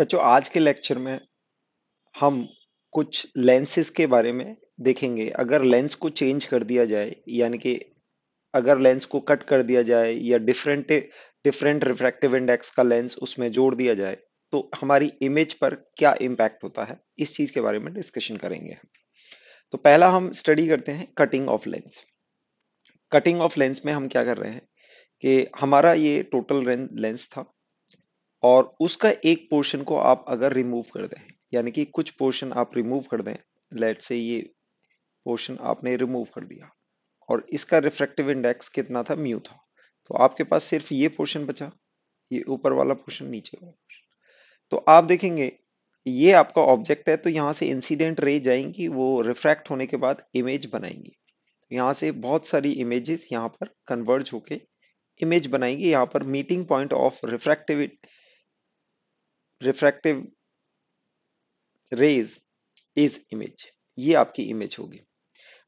बच्चों आज के लेक्चर में हम कुछ लेंसेज के बारे में देखेंगे अगर लेंस को चेंज कर दिया जाए यानी कि अगर लेंस को कट कर दिया जाए या डिफरेंट डिफरेंट रिफ्रैक्टिव इंडेक्स का लेंस उसमें जोड़ दिया जाए तो हमारी इमेज पर क्या इम्पैक्ट होता है इस चीज़ के बारे में डिस्कशन करेंगे तो पहला हम स्टडी करते हैं cutting of lens cutting of lens में हम क्या कर रहे हैं कि हमारा ये टोटल लेंस था और उसका एक पोर्शन को आप अगर रिमूव कर दें यानी कि कुछ पोर्शन आप रिमूव कर दें लेट से ये पोर्शन आपने रिमूव कर दिया और इसका रिफ्रैक्टिव इंडेक्स कितना था म्यू था तो आपके पास सिर्फ ये पोर्शन बचा ये ऊपर वाला पोर्शन नीचे वाला पोर्शन तो आप देखेंगे ये आपका ऑब्जेक्ट है तो यहाँ से इंसिडेंट रे जाएंगी वो रिफ्रैक्ट होने के बाद इमेज बनाएंगी यहाँ से बहुत सारी इमेजेस यहाँ पर कन्वर्ज होके इमेज बनाएंगी यहाँ पर meeting point of refractive refractive rays is image ये आपकी इमेज होगी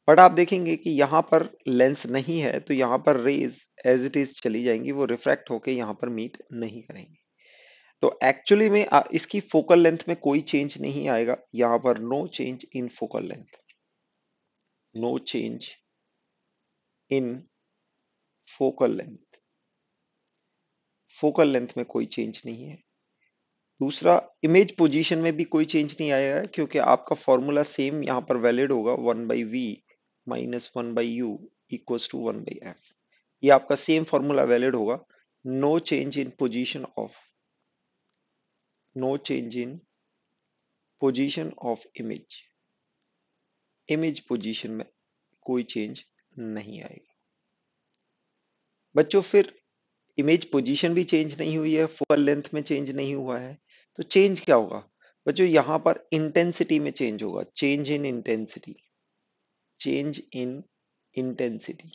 बट आप देखेंगे कि यहाँ पर लेंस नहीं है तो यहाँ पर रेज एज इट इज चली जाएंगी वो रिफ्रैक्ट होके यहाँ पर मीट नहीं करेंगी तो एक्चुअली में इसकी फोकल लेंथ में कोई चेंज नहीं आएगा यहां पर no change in focal length no change in focal length focal length में कोई चेंज नहीं है दूसरा इमेज पोजीशन में भी कोई चेंज नहीं आया है क्योंकि आपका फॉर्मूला सेम यहाँ पर वैलिड होगा one by V minus one by U equals to one by F ये आपका सेम फॉर्मूला वैलिड होगा no change in position of no change in position of image image position में कोई change नहीं आएगी बच्चों फिर इमेज पोजीशन भी चेंज नहीं हुई है फोकल लेंथ में चेंज नहीं हुआ है तो चेंज क्या होगा बच्चों यहां पर इंटेंसिटी में चेंज होगा change in intensity change in intensity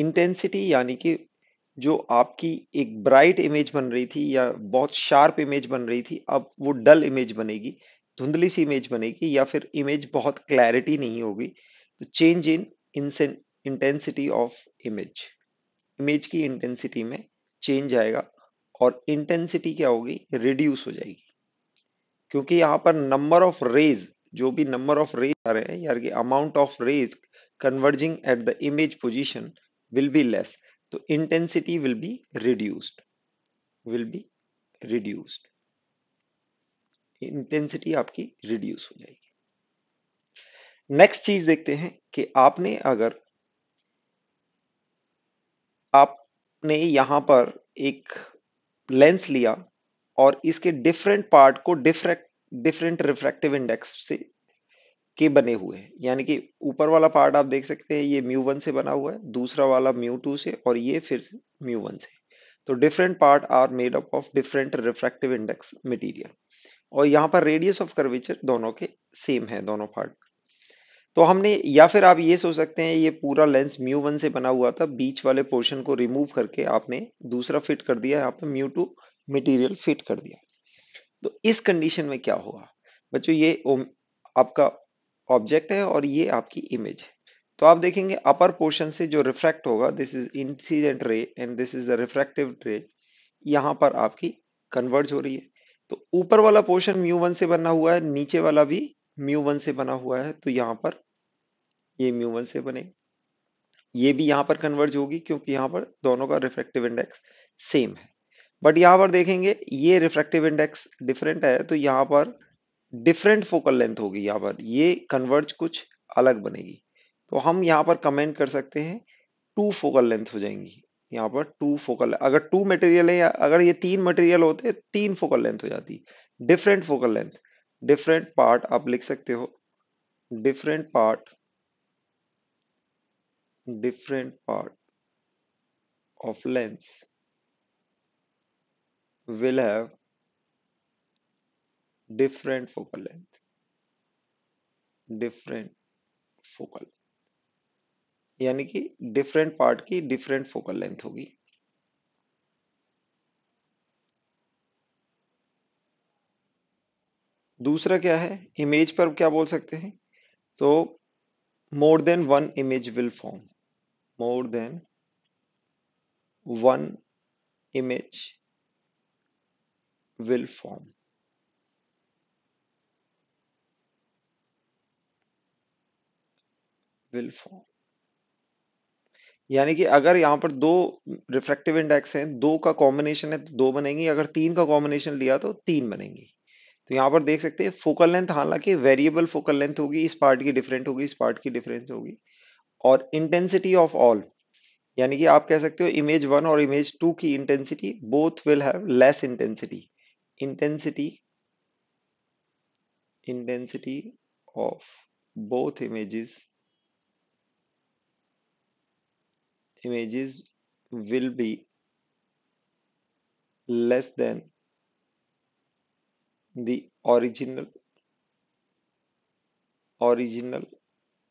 intensity यानी कि जो आपकी एक ब्राइट इमेज बन रही थी या बहुत शार्प इमेज बन रही थी अब वो डल इमेज बनेगी धुंधली सी इमेज बनेगी या फिर इमेज बहुत क्लैरिटी नहीं होगी तो change in intensity of image image की इंटेंसिटी में चेंज आएगा और इंटेंसिटी क्या होगी रिड्यूस हो जाएगी क्योंकि यहां पर नंबर ऑफ रेज जो भी नंबर ऑफ रेज आ रहे हैं यार कि amount of rays converging at the image position will be less तो intensity will be reduced will be reduced intensity आपकी रिड्यूस हो जाएगी नेक्स्ट चीज देखते हैं कि आपने अगर आपने यहां पर एक लेंस लिया और इसके डिफरेंट पार्ट को डिफरेक्ट डिफरेंट रिफ्रैक्टिव इंडेक्स से के बने हुए हैं यानी कि ऊपर वाला पार्ट आप देख सकते हैं ये म्यू वन से बना हुआ है दूसरा वाला म्यू टू से और ये फिर म्यू वन से तो different part are made up of different refractive index material और यहाँ पर रेडियस ऑफ कर्वेचर दोनों के सेम है दोनों पार्ट तो हमने या फिर आप ये सोच सकते हैं ये पूरा लेंस म्यू वन से बना हुआ था बीच वाले पोर्शन को रिमूव करके आपने दूसरा फिट कर दिया यहाँ पे म्यू टू मटीरियल फिट कर दिया तो इस कंडीशन में क्या होगा बच्चों ये आपका ऑब्जेक्ट है और ये आपकी इमेज है तो आप देखेंगे अपर पोर्शन से जो रिफ्रैक्ट होगा this is incident ray and this is the refractive ray यहाँ पर आपकी कन्वर्ज हो रही है तो ऊपर वाला पोर्शन म्यू वन से बना हुआ है नीचे वाला भी म्यू वन से बना हुआ है तो यहाँ पर ये म्यू वन से बने ये भी यहाँ पर कन्वर्ज होगी क्योंकि यहाँ पर दोनों का रिफ्रैक्टिव इंडेक्स सेम है बट यहाँ पर देखेंगे ये रिफ्रेक्टिव इंडेक्स डिफरेंट है तो यहाँ पर डिफरेंट फोकल लेंथ होगी यहाँ पर ये कन्वर्ज कुछ अलग बनेगी तो हम यहाँ पर कमेंट कर सकते हैं टू फोकल लेंथ हो जाएंगी यहाँ पर टू फोकल अगर टू मटेरियल है या अगर ये तीन मटेरियल होते तीन फोकल लेंथ हो जाती different focal length different part आप लिख सकते हो different part different part of lens will have different focal length different focal यानी कि डिफरेंट पार्ट की डिफरेंट फोकल लेंथ होगी दूसरा क्या है इमेज पर क्या बोल सकते हैं तो more than one image will form more than one image will form will form यानी कि अगर यहां पर दो रिफ्रेक्टिव इंडेक्स हैं दो का कॉम्बिनेशन है तो दो बनेंगी अगर तीन का कॉम्बिनेशन लिया तो तीन बनेंगी तो यहाँ पर देख सकते हैं फोकल लेंथ हालांकि वेरिएबल फोकल लेंथ होगी इस पार्ट की डिफरेंट होगी इस पार्ट की डिफरेंस होगी और इंटेंसिटी ऑफ ऑल यानी कि आप कह सकते हो इमेज वन और इमेज टू की intensity both will have less intensity intensity intensity of both images images will be less than the original original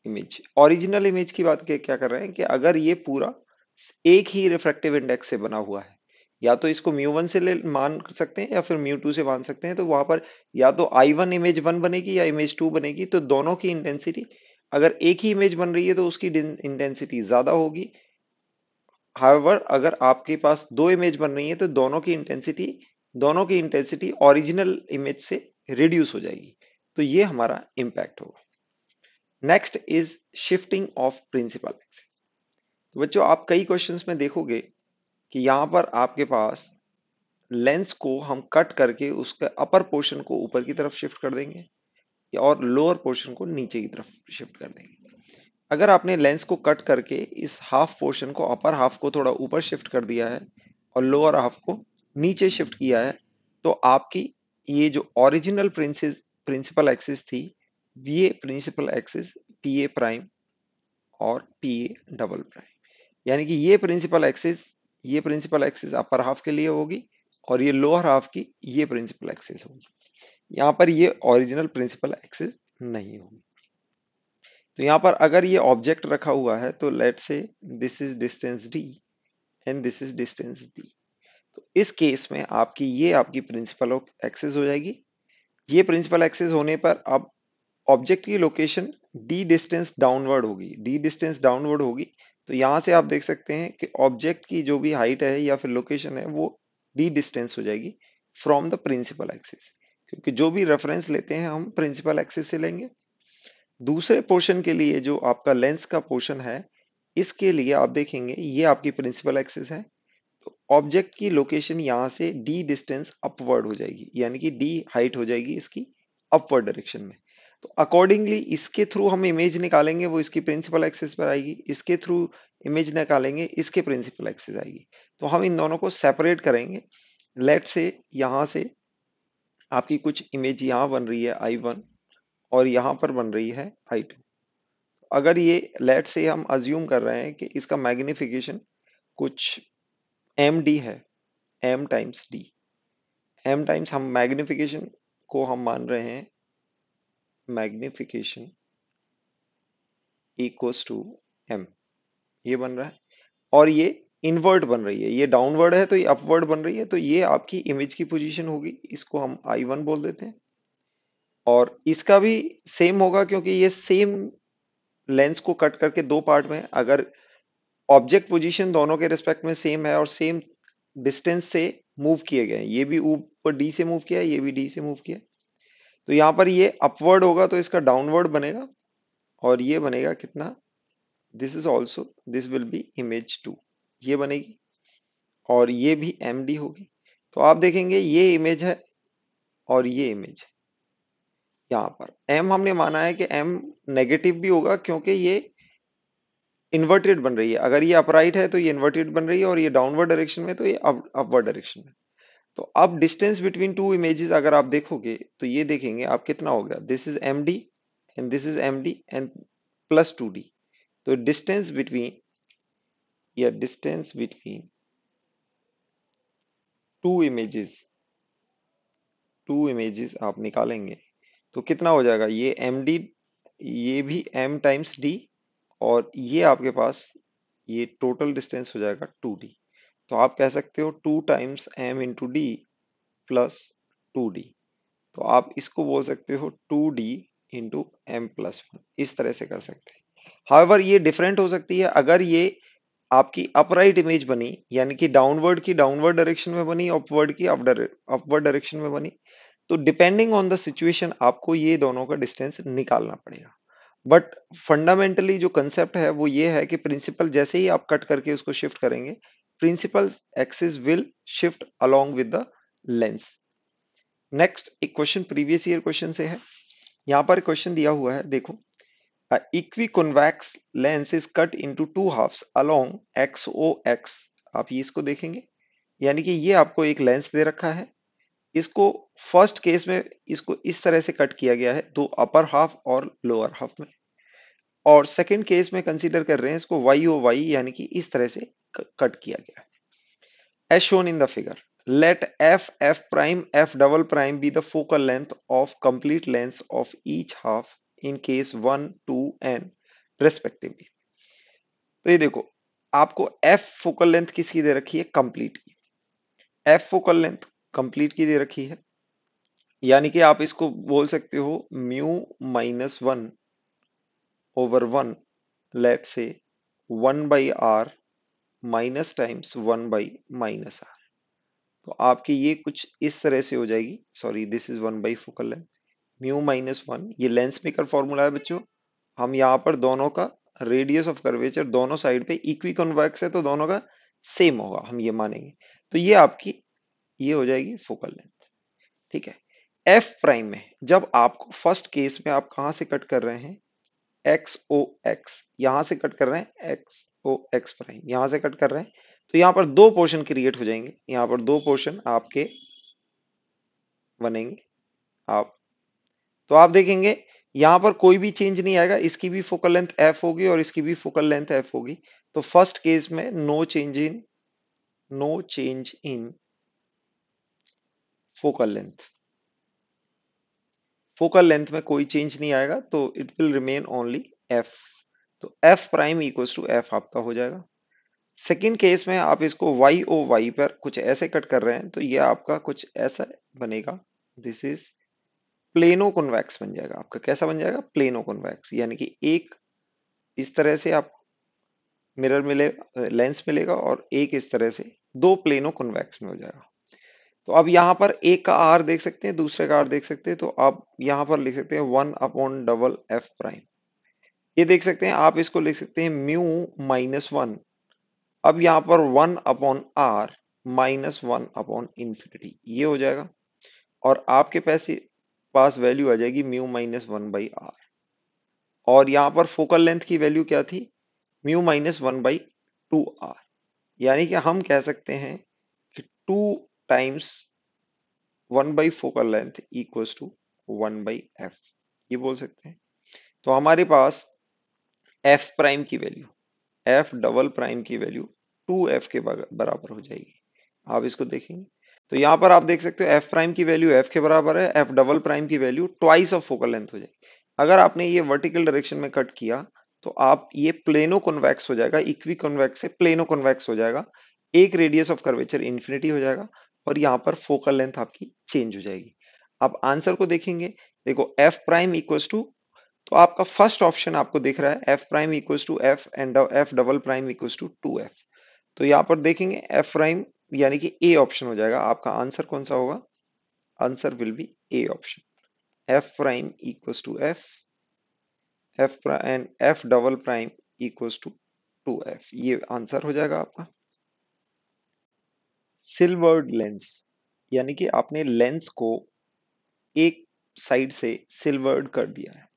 image original image की बात क्या कर रहे हैं कि अगर ये पूरा एक ही रिफ्रेक्टिव इंडेक्स से बना हुआ है या तो इसको म्यू वन से ले मान सकते हैं या फिर म्यू टू से मान सकते हैं तो वहां पर या तो आई वन इमेज वन बनेगी या इमेज टू बनेगी तो दोनों की इंटेंसिटी अगर एक ही इमेज बन रही है तो उसकी इंटेंसिटी ज्यादा होगी हावर अगर आपके पास दो इमेज बन रही है तो दोनों की इंटेंसिटी दोनों की इंटेंसिटी ओरिजिनल इमेज से रिड्यूस हो जाएगी तो ये हमारा इम्पैक्ट होगा next is shifting of principal axis तो बच्चों आप कई क्वेश्चंस में देखोगे कि यहाँ पर आपके पास लेंस को हम कट करके उसके अपर पोर्शन को ऊपर की तरफ शिफ्ट कर देंगे और लोअर पोर्शन को नीचे की तरफ शिफ्ट कर देंगे अगर आपने लेंस को कट करके इस हाफ पोर्शन को अपर हाफ को थोड़ा ऊपर शिफ्ट कर दिया है और लोअर हाफ को नीचे शिफ्ट किया है तो आपकी ये जो ओरिजिनल प्रिंसिस प्रिंसिपल एक्सिस थी ये principal axis P A prime और पी ए डबल प्राइम यानी कि ये प्रिंसिपल एक्सिस ये प्रिंसिपल एक्सिस अपर हाफ के लिए होगी और ये लोअर हाफ की ये प्रिंसिपल एक्सिस होगी यहाँ पर ये ओरिजिनल प्रिंसिपल एक्सिस नहीं होगी तो यहाँ पर अगर ये ऑब्जेक्ट रखा हुआ है तो let say this is distance D and this is distance D तो इस केस में आपकी ये आपकी प्रिंसिपल एक्सेस हो जाएगी ये प्रिंसिपल एक्सेस होने पर अब ऑब्जेक्ट की लोकेशन डी डिस्टेंस डाउनवर्ड होगी डी डिस्टेंस डाउनवर्ड होगी तो यहाँ से आप देख सकते हैं कि ऑब्जेक्ट की जो भी हाइट है या फिर लोकेशन है वो डी डिस्टेंस हो जाएगी फ्रॉम द प्रिंसिपल एक्सेस क्योंकि जो भी रेफरेंस लेते हैं हम प्रिंसिपल एक्सेस से लेंगे दूसरे पोर्शन के लिए जो आपका लेंस का पोर्शन है इसके लिए आप देखेंगे ये आपकी प्रिंसिपल एक्सेस है ऑब्जेक्ट तो की लोकेशन यहाँ से डी डिस्टेंस अपवर्ड हो जाएगी यानी कि डी हाइट हो जाएगी इसकी अपवर्ड डायरेक्शन में तो अकॉर्डिंगली इसके थ्रू हम इमेज निकालेंगे वो इसकी प्रिंसिपल एक्सेस पर आएगी इसके थ्रू इमेज निकालेंगे इसके प्रिंसिपल एक्सेस आएगी तो हम इन दोनों को सेपरेट करेंगे लेट से यहाँ से आपकी कुछ इमेज यहाँ बन रही है आई वन और यहाँ पर बन रही है आई टू अगर ये लेट से हम अज्यूम कर रहे हैं कि इसका मैग्निफिकेशन कुछ एम डी है M times D M times हम मैग्निफिकेशन को हम मान रहे हैं मैग्निफिकेशन इक्वस टू एम ये बन रहा है और ये इनवर्ड बन रही है ये डाउनवर्ड है तो ये अपवर्ड बन रही है तो ये आपकी इमेज की पोजीशन होगी इसको हम आई वन बोल देते हैं और इसका भी सेम होगा क्योंकि ये सेम लेंस को कट करके दो पार्ट में अगर ऑब्जेक्ट पोजीशन दोनों के रिस्पेक्ट में सेम है और सेम डिस्टेंस से मूव किए गए ये भी ऊपर डी से मूव किया ये भी डी से मूव किया तो यहाँ पर ये अपवर्ड होगा तो इसका डाउनवर्ड बनेगा और ये बनेगा कितना this is also this will be image two ये बनेगी और ये भी एम डी होगी तो आप देखेंगे ये इमेज है और ये इमेज है यहाँ पर m हमने माना है कि m नेगेटिव भी होगा क्योंकि ये इन्वर्टेड बन रही है अगर ये अपराइट है तो ये इन्वर्टेड बन रही है और ये डाउनवर्ड डायरेक्शन में तो ये अपवर्ड डायरेक्शन में तो अब डिस्टेंस बिटवीन टू इमेजेस अगर आप देखोगे तो ये देखेंगे आप कितना हो गया this is M D and this is M D and plus two D तो डिस्टेंस बिटवीन या distance between two images two images आप निकालेंगे तो कितना हो जाएगा ये एम डी ये भी एम टाइम्स डी और ये आपके पास ये टोटल डिस्टेंस हो जाएगा टू डी तो आप कह सकते हो two times M into D plus two D तो आप इसको बोल सकते हो two D into M plus one इस तरह से कर सकते हैं हावर ये डिफरेंट हो सकती है अगर ये आपकी अपराइट इमेज बनी यानी कि डाउनवर्ड की डाउनवर्ड डायरेक्शन में बनी अपवर्ड की अपवर्ड डायरेक्शन में बनी तो डिपेंडिंग ऑन द सिचुएशन आपको ये दोनों का डिस्टेंस निकालना पड़ेगा बट फंडामेंटली जो कंसेप्ट है वो ये है कि प्रिंसिपल जैसे ही आप कट करके उसको शिफ्ट करेंगे principal axis will shift along with the lens next एक क्वेश्चन प्रीवियस ईयर क्वेश्चन से है यहाँ पर क्वेश्चन दिया हुआ है देखो equiconvex lens is cut into two halves along X O X आप ये इसको देखेंगे यानी कि ये आपको एक लेंस दे रखा है इसको फर्स्ट केस में इसको इस तरह से कट किया गया है दो अपर हाफ और लोअर हाफ में और सेकंड केस में कंसीडर कर रहे हैं इसको वाई ओ वाई यानी कि इस तरह से कट किया गया है as shown in the figure let F F prime F double prime be the focal length of complete lengths of each half in case one two and respectively तो ये देखो आपको एफ फोकल लेंथ किसकी दे रखी है complete की F focal length complete की दे रखी है यानी कि आप इसको बोल सकते हो mu minus one over one let say one by R minus times one by minus R तो आपकी ये कुछ इस तरह से हो जाएगी sorry this is one by focal length mu minus one ये लेंस मेकर फॉर्मूला है बच्चों हम यहाँ पर दोनों का रेडियस ऑफ कर्वेचर दोनों साइड पे इक्वी कन्वैक्स है तो दोनों का सेम होगा हम ये मानेंगे तो ये आपकी ये हो जाएगी फोकल लेंथ ठीक है एफ प्राइम में जब आपको फर्स्ट केस में आप कहा से कट कर रहे हैं एक्स ओ एक्स यहां से कट कर रहे हैं एक्स ओ एक्स प्राइम यहां से कट कर रहे हैं तो यहां पर दो पोर्शन क्रिएट हो जाएंगे यहां पर दो पोर्शन आपके बनेंगे आप तो आप देखेंगे यहां पर कोई भी चेंज नहीं आएगा इसकी भी फोकल लेंथ एफ होगी और इसकी भी फोकल लेंथ एफ होगी तो फर्स्ट केस में no change in no change in focal length focal length में कोई चेंज नहीं आएगा तो it will remain only F तो F prime equals to F आपका हो जाएगा सेकेंड केस में आप इसको वाई ओ वाई पर कुछ ऐसे कट कर रहे हैं तो ये आपका कुछ ऐसा बनेगा दिस इज प्लेनो कन्वैक्स बन जाएगा आपका कैसा बन जाएगा प्लेनो कन्वैक्स यानी कि एक इस तरह से आप मिरर मिले लेंस मिलेगा और एक इस तरह से दो प्लेनो कन्वैक्स में हो जाएगा तो अब यहाँ पर एक का आर देख सकते हैं दूसरे का आर देख सकते हैं तो आप यहाँ पर लिख सकते हैं one upon double F prime ये देख सकते हैं आप इसको लिख सकते हैं म्यू माइनस वन अब यहाँ पर one upon R minus one upon infinity ये हो जाएगा और आपके पैसे पास वैल्यू आ जाएगी mu minus one by R और यहाँ पर फोकल लेंथ की वैल्यू क्या थी mu minus one by two R यानी कि हम कह सकते हैं कि two times one by focal length equals to one by F ये बोल सकते हैं तो हमारे पास एफ प्राइम की वैल्यू एफ डबल प्राइम की वैल्यू टू एफ के बराबर हो जाएगी आप इसको देखेंगे तो यहाँ पर आप देख सकते हो f प्राइम की वैल्यू f के बराबर है f डबल प्राइम की value twice of focal length हो जाएगी अगर आपने ये वर्टिकल डायरेक्शन में कट किया तो आप ये प्लेनो कॉन्वेक्स हो जाएगा इक्वी कॉन्वेक्स से प्लेनो कॉन्वेक्स हो जाएगा एक रेडियस ऑफ कर्वेचर इन्फिनिटी हो जाएगा और यहाँ पर फोकल लेंथ आपकी चेंज हो जाएगी आप आंसर को देखेंगे देखो एफ प्राइम इक्वल टू तो आपका फर्स्ट ऑप्शन आपको दिख रहा है F prime equal to F and F double prime equal to two F तो यहाँ पर देखेंगे एफ प्राइम यानी कि ए ऑप्शन हो जाएगा आपका आंसर कौन सा होगा answer will be A option F prime equal to F F and F double prime equal to two F ये आंसर हो जाएगा आपका सिल्वर्ड लेंस यानी कि आपने लेंस को एक साइड से सिल्वर्ड कर दिया है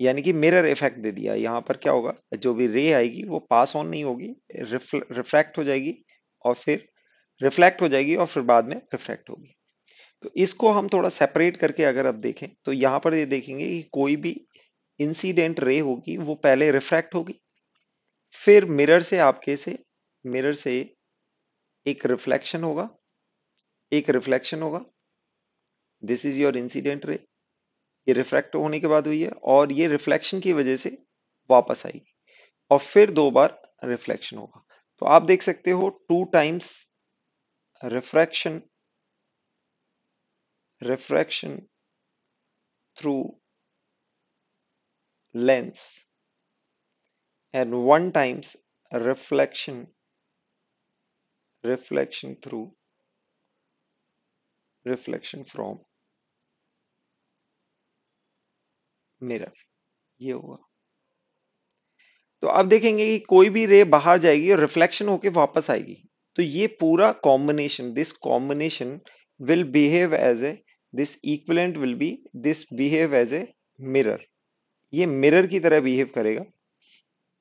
यानी कि मिरर इफेक्ट दे दिया यहाँ पर क्या होगा जो भी रे आएगी वो पास ऑन नहीं होगी रिफ्रैक्ट हो जाएगी और फिर रिफ्लेक्ट हो जाएगी और फिर बाद में रिफ्रैक्ट होगी तो इसको हम थोड़ा सेपरेट करके अगर आप देखें तो यहाँ पर ये देखेंगे कि कोई भी इंसिडेंट रे होगी वो पहले रिफ्रैक्ट होगी फिर मिरर से आपके से मिरर से एक रिफ्लेक्शन होगा एक रिफ्लेक्शन होगा this is your incident ray ये रिफ्लेक्ट होने के बाद हुई है और ये रिफ्लेक्शन की वजह से वापस आएगी और फिर दो बार रिफ्लेक्शन होगा तो आप देख सकते हो two times refraction refraction through lens and one times reflection reflection through reflection from mirror ये हुआ तो आप देखेंगे कि कोई भी रे बाहर जाएगी और रिफ्लेक्शन होके वापस आएगी तो ये पूरा combination this combination will behave as a this equivalent will be this behave as a mirror ये मिरर की तरह बिहेव करेगा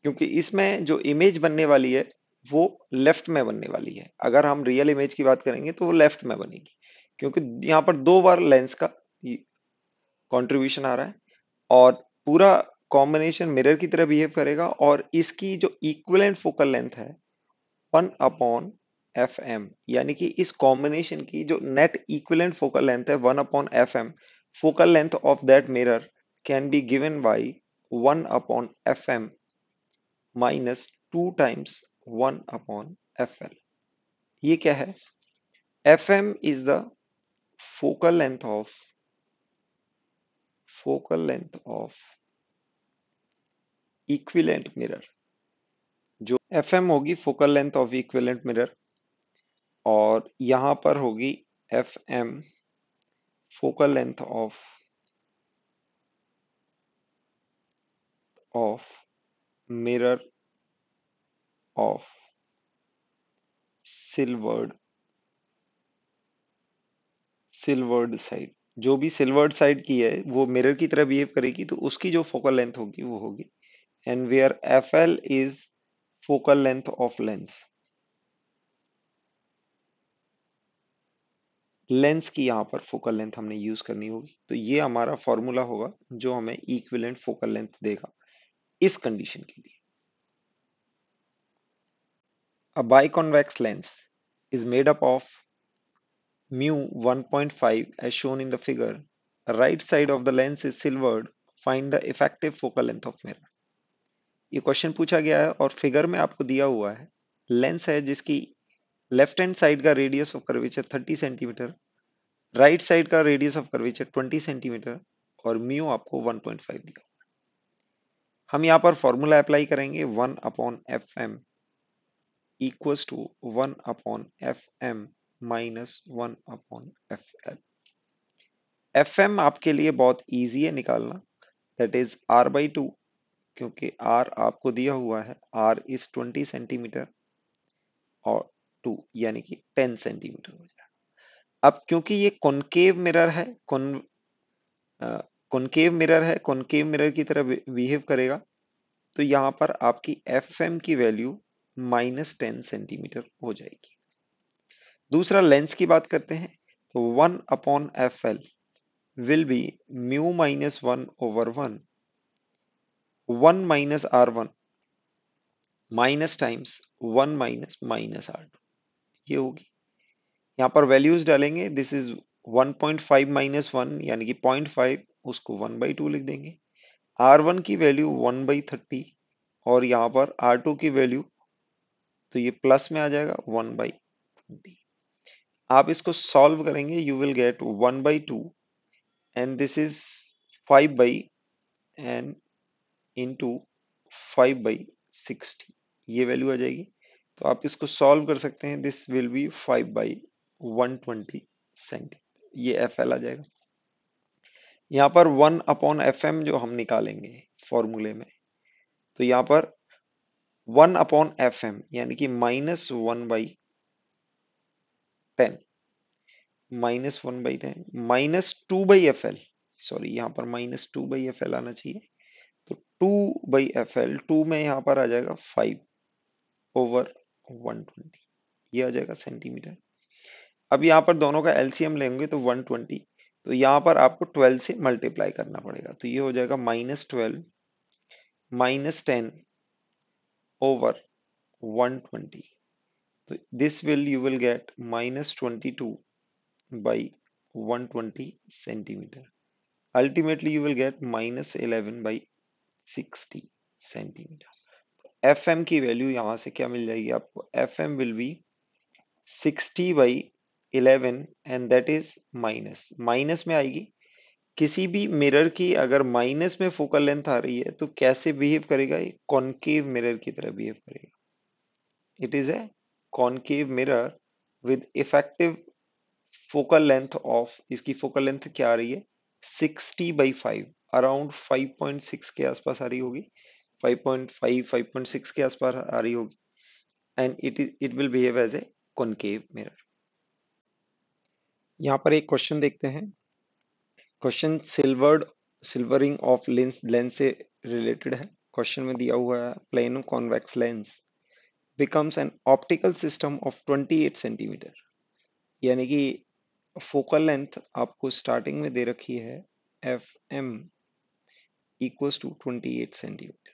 क्योंकि इसमें जो इमेज बनने वाली है वो लेफ्ट में बनने वाली है अगर हम रियल इमेज की बात करेंगे तो वो लेफ्ट में बनेगी क्योंकि यहाँ पर दो बार लेंस का कॉन्ट्रीब्यूशन आ रहा है और पूरा कॉम्बिनेशन मिरर की तरह बिहेव करेगा और इसकी जो इक्वलेंट फोकल लेंथ है वन अपॉन एफ एम यानी कि इस कॉम्बिनेशन की जो नेट इक्वलेंट फोकल लेंथ है one upon F M focal length of that mirror can be given by one upon F M minus two times one upon F L ये क्या है F M is the focal length of focal length of equivalent mirror जो F M होगी focal length of equivalent mirror और यहां पर होगी F M focal length of of mirror of silvered silvered side जो भी सिल्वर्ड साइड की है वो mirror की तरह बिहेव करेगी तो उसकी जो फोकल लेंथ होगी वो होगी and where F L is focal length of lens lens की यहां पर फोकल लेंथ हमने यूज करनी होगी तो ये हमारा फॉर्मूला होगा जो हमें इक्विलेंट फोकल लेंथ देगा इस कंडीशन के लिए A biconvex lens is made up of mu 1.5 as shown in the figure. The right side of the lens is silvered. Find the effective focal length of mirror. ये question पूछा गया है और figure में आपको दिया हुआ है लेंस है जिसकी लेफ्ट हैंड साइड का radius of curvature 30 centimetre right side का रेडियस ऑफ कर्वेचर 20 सेंटीमीटर और म्यू आपको 1.5 दिया हम यहाँ पर फॉर्मूला अप्लाई करेंगे one upon F M equals to 1 upon fm minus one upon F L F M आपके लिए बहुत ईजी है निकालना that is R by two क्योंकि आर आपको दिया हुआ है आर इज ट्वेंटी सेंटीमीटर और टू यानी कि टेन सेंटीमीटर हो जाएगा अब क्योंकि ये कॉनकेव मिरर है कॉन कॉनकेव मिरर है कॉनकेव मिरर की तरह बिहेव करेगा तो यहाँ पर आपकी एफ एम की वैल्यू माइनस टेन सेंटीमीटर हो जाएगी दूसरा लेंस की बात करते हैं तो one upon F L will be mu minus one over one one minus R one minus times one minus minus R two ये होगी यहां पर वैल्यूज डालेंगे दिस इज 1.5 माइनस वन यानी कि 0.5 उसको 1 बाई टू लिख देंगे R1 की वैल्यू 1 बाई थर्टी और यहाँ पर R2 की वैल्यू तो ये प्लस में आ जाएगा वन बाई डी आप इसको सॉल्व करेंगे you will get one by two and this is five by N two five by sixty ये वैल्यू आ जाएगी तो आप इसको सॉल्व कर सकते हैं this will be five by one twenty centimetre ये एफ एल आ जाएगा यहाँ पर वन अपॉन एफ एम जो हम निकालेंगे फॉर्मूले में तो यहाँ पर वन अपॉन एफ एम यानी कि minus one by ten minus one by ten minus two by F L sorry यहाँ पर minus two by F L आना चाहिए तो two by F L two में यहाँ पर आ जाएगा फाइव ओवर वन ट्वेंटी ये आ जाएगा सेंटीमीटर अब यहाँ पर दोनों का एलसीएम लेंगे तो वन ट्वेंटी तो यहां पर आपको ट्वेल्व से मल्टीप्लाई करना पड़ेगा तो ये हो जाएगा minus twelve minus ten over 120 this will you will get minus 22 by 120 centimeter ultimately you will get minus 11 by 60 centimeter F value. की वैल्यू यहाँ से क्या मिल जाएगी आपको 60 M will be sixty by eleven and किसी भी मिरर की अगर माइनस में फोकल लेंथ आ रही है तो कैसे बिहेव करेगा ये कॉन्केव मिरर की तरह बिहेव करेगा it is a concave mirror with effective focal length of इसकी फोकल लेंथ क्या आ रही है 60 बाई फाइव अराउंड 5.6 के आसपास आ रही होगी 5.5 5.6 के आसपास आ रही होगी and it is it will behave as a concave mirror यहाँ पर एक क्वेश्चन देखते हैं question silvered silvering of lens lens से रिलेटेड है क्वेश्चन में दिया हुआ है plane convex lens becomes an optical system of 28 centimetre यानी कि फोकल लेंथ आपको स्टार्टिंग में दे रखी है F M equals to eight centimetre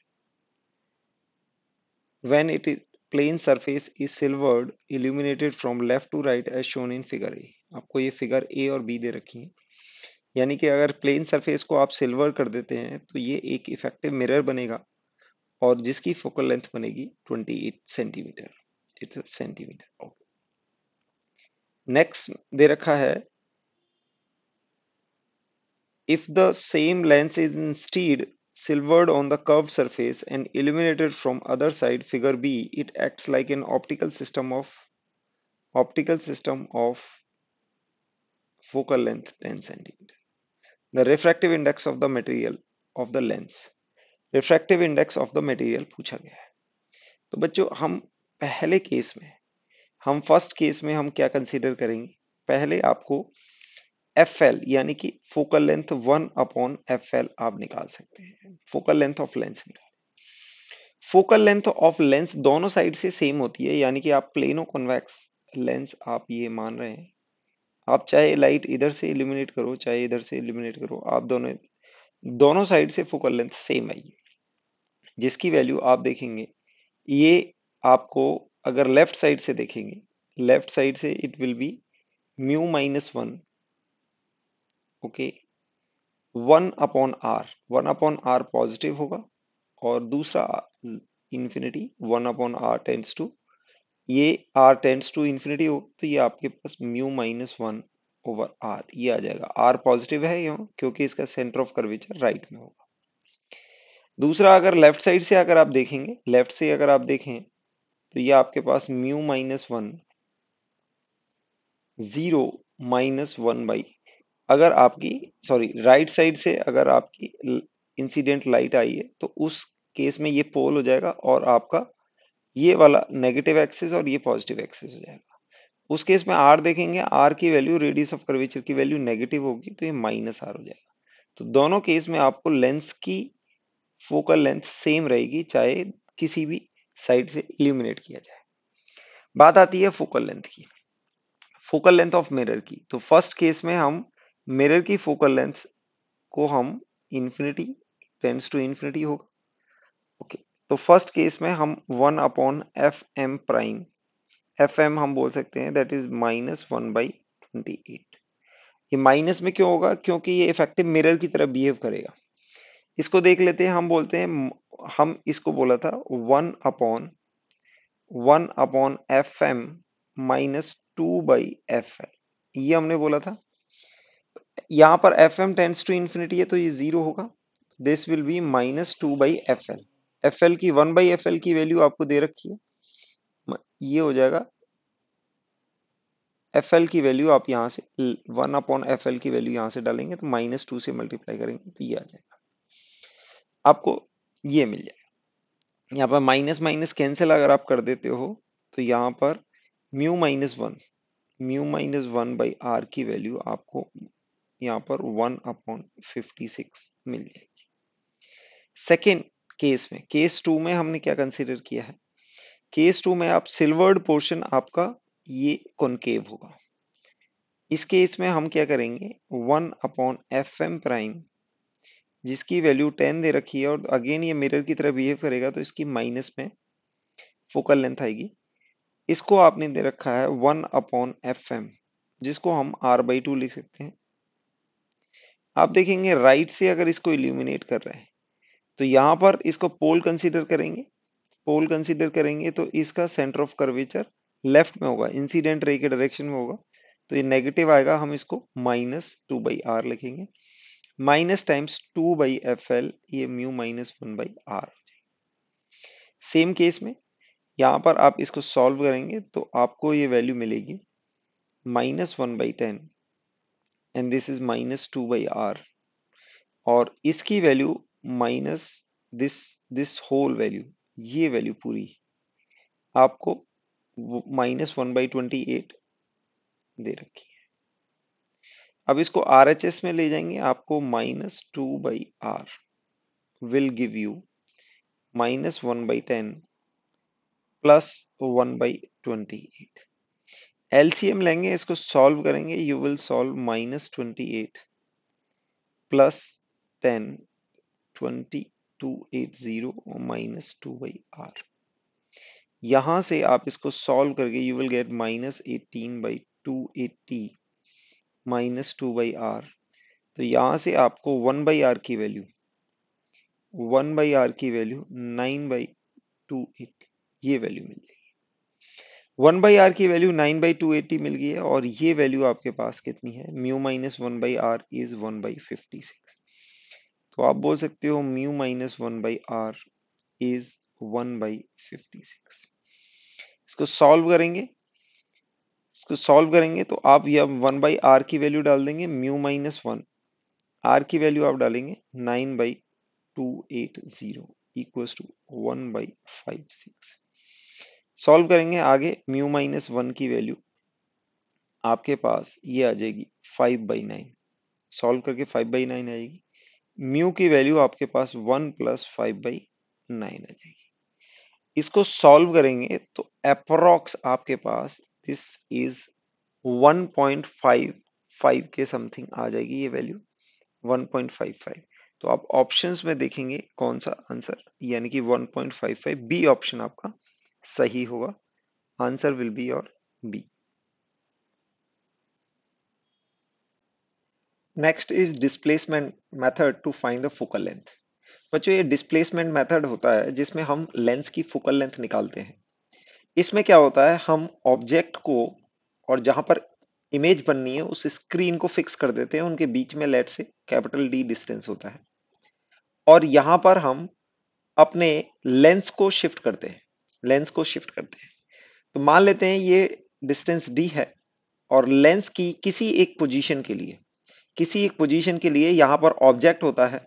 when it is plane surface is silvered illuminated from left to right as shown in figure A आपको ये figure A और बी दे रखी है यानी कि अगर प्लेन सरफेस को आप सिल्वर कर देते हैं तो ये एक इफेक्टिव मिरर बनेगा और जिसकी फोकल लेंथ बनेगी 28 सेंटीमीटर इट्स सेंटीमीटर नेक्स्ट दे रखा है if the same lens is instead silvered on the curve surface and illuminated from other side figure B it acts like an optical system of optical system of focal length ten centimetre the refractive index of the material of the lens refractive index of the material पूछा गया है तो बच्चों हम पहले case में हम first case में हम क्या कंसीडर करेंगे पहले आपको एफ एल यानी कि focal length one upon F L आप निकाल सकते हैं फोकल लेंथ ऑफ लेंस निकाल फोकल लेंथ ऑफ लेंस दोनों साइड से सेम होती है यानी कि आप प्लेनो कॉन्वेक्स लेंस आप ये मान रहे हैं आप चाहे लाइट इधर से इल्यूमिनेट करो चाहे इधर से इल्यूमिनेट करो आप दोनों दोनों साइड से फोकल लेंथ सेम आएगी जिसकी वैल्यू आप देखेंगे ये आपको अगर लेफ्ट साइड से देखेंगे लेफ्ट साइड से it will be mu minus one okay one upon R one upon R positive होगा और दूसरा infinity one upon R tends to ये आर टेंड्स टू इन्फिनिटी हो तो ये आपके पास mu minus one over R ये आ जाएगा आर पॉजिटिव है यहाँ क्योंकि इसका सेंटर ऑफ कर्वेचर राइट में होगा दूसरा अगर लेफ्ट साइड से अगर आप देखेंगे लेफ्ट से अगर आप देखें तो ये आपके पास mu minus one zero minus one by अगर आपकी सॉरी राइट साइड से अगर आपकी इंसिडेंट लाइट आई है तो उस केस में ये पोल हो जाएगा और आपका ये वाला नेगेटिव एक्सेस और ये पॉजिटिव एक्सेस हो जाएगा उस केस में आर देखेंगे आर की वैल्यू रेडियस ऑफ कर्वेचर की वैल्यू नेगेटिव होगी तो ये माइनस आर हो जाएगा तो दोनों केस में आपको लेंस की फोकल लेंथ सेम रहेगी चाहे किसी भी साइड से इल्यूमिनेट किया जाए बात आती है फोकल लेंथ की फोकल लेंथ ऑफ मिरर की तो फर्स्ट केस में हम मिरर की फोकल लेंथ को हम इन्फिनिटी टेंस टू इन्फिनिटी होगा ओके okay. तो फर्स्ट केस में हम one upon F M prime F M हम बोल सकते हैं that is minus one by twenty eight ये माइनस में क्यों होगा क्योंकि ये इफेक्टिव मिरर की तरह बिहेव करेगा इसको देख लेते हैं हम बोलते हैं हम इसको बोला था one upon one upon F M minus two by F L ये हमने बोला था यहाँ पर F M tends to infinity है तो ये जीरो होगा this will be minus two by F L F L की वन बाई एफ एल की वैल्यू आपको दे रखी है ये हो जाएगा एफ एल की वैल्यू आप यहाँ से वन अपॉन एफ एल की वैल्यू यहाँ से डालेंगे तो माइनस टू से मल्टीप्लाई करेंगे तो ये आ जाएगा आपको ये मिल जाएगा यहाँ पर माइनस माइनस कैंसिल अगर आप कर देते हो तो यहाँ पर mu minus one mu minus one by R की वैल्यू आपको यहाँ पर वन अपॉन फिफ्टी सिक्स मिल जाएगी सेकेंड केस में केस टू में हमने क्या कंसिडर किया है केस टू में आप सिल्वर्ड पोर्शन आपका ये कॉन्केव होगा इस केस में हम क्या करेंगे one upon F M prime जिसकी वैल्यू टेन दे रखी है और अगेन ये मिरर की तरह बिहेव करेगा तो इसकी माइनस में फोकल लेंथ आएगी इसको आपने दे रखा है वन अपॉन एफ एम जिसको हम आर बाई टू लिख सकते हैं आप देखेंगे राइट से अगर इसको इल्यूमिनेट कर रहे हैं तो यहां पर इसको पोल कंसीडर करेंगे पोल कंसीडर करेंगे तो इसका सेंटर ऑफ कर्वेचर लेफ्ट में होगा इंसिडेंट रे के डायरेक्शन में होगा तो ये नेगेटिव आएगा हम इसको माइनस टू बाई आर लिखेंगे minus times two by F L ये mu minus one by R same case में यहां पर आप इसको सॉल्व करेंगे तो आपको ये वैल्यू मिलेगी minus one by ten and this is minus two by R और इसकी value minus this this whole value ये वैल्यू पूरी आपको minus one by twenty eight दे रखी है अब इसको आर एच एस में ले जाएंगे आपको minus two by R will give you minus one by ten plus one by twenty eight LCM लेंगे इसको सॉल्व करेंगे you will solve minus twenty eight plus ten 2280 minus two by R यहां से आप इसको सॉल्व करके you will get minus eighteen by two eighty minus two by R तो यहां से आपको वन बाई आर की वैल्यू वन बाई आर की value nine by two eighty ये वैल्यू मिल गई वन बाई आर की value nine by two eighty मिल गई है और ये वैल्यू आपके पास कितनी है mu minus one by R is one by fifty six तो आप बोल सकते हो mu minus one by R is one by fifty six इसको सॉल्व करेंगे इसको सॉल्व करेंगे तो आप यह वन बाई आर की वैल्यू डाल देंगे म्यू माइनस वन आर की वैल्यू आप डालेंगे nine by two eight zero equals to one by five six solve करेंगे आगे म्यू माइनस वन की वैल्यू आपके पास ये आ जाएगी फाइव बाई नाइन सॉल्व करके फाइव बाई नाइन आएगी म्यू की वैल्यू आपके पास one plus five by nine आ जाएगी इसको सॉल्व करेंगे तो अप्रोक्स आपके पास this is one point five five के समथिंग आ जाएगी ये value one point five five तो आप ऑप्शंस में देखेंगे कौन सा आंसर यानी कि one point five five B option आपका सही होगा आंसर विल बी और B next is displacement method to find the focal length बच्चों ये डिस्प्लेसमेंट मेथड होता है जिसमें हम लेंस की फोकल लेंथ निकालते हैं इसमें क्या होता है हम ऑब्जेक्ट को और जहां पर इमेज बननी है उस स्क्रीन को फिक्स कर देते हैं उनके बीच में लेट से कैपिटल डी डिस्टेंस होता है और यहाँ पर हम अपने लेंस को शिफ्ट करते हैं लेंस को शिफ्ट करते हैं तो मान लेते हैं ये डिस्टेंस डी है और लेंस की किसी एक पोजीशन के लिए किसी एक पोजीशन के लिए यहाँ पर ऑब्जेक्ट होता है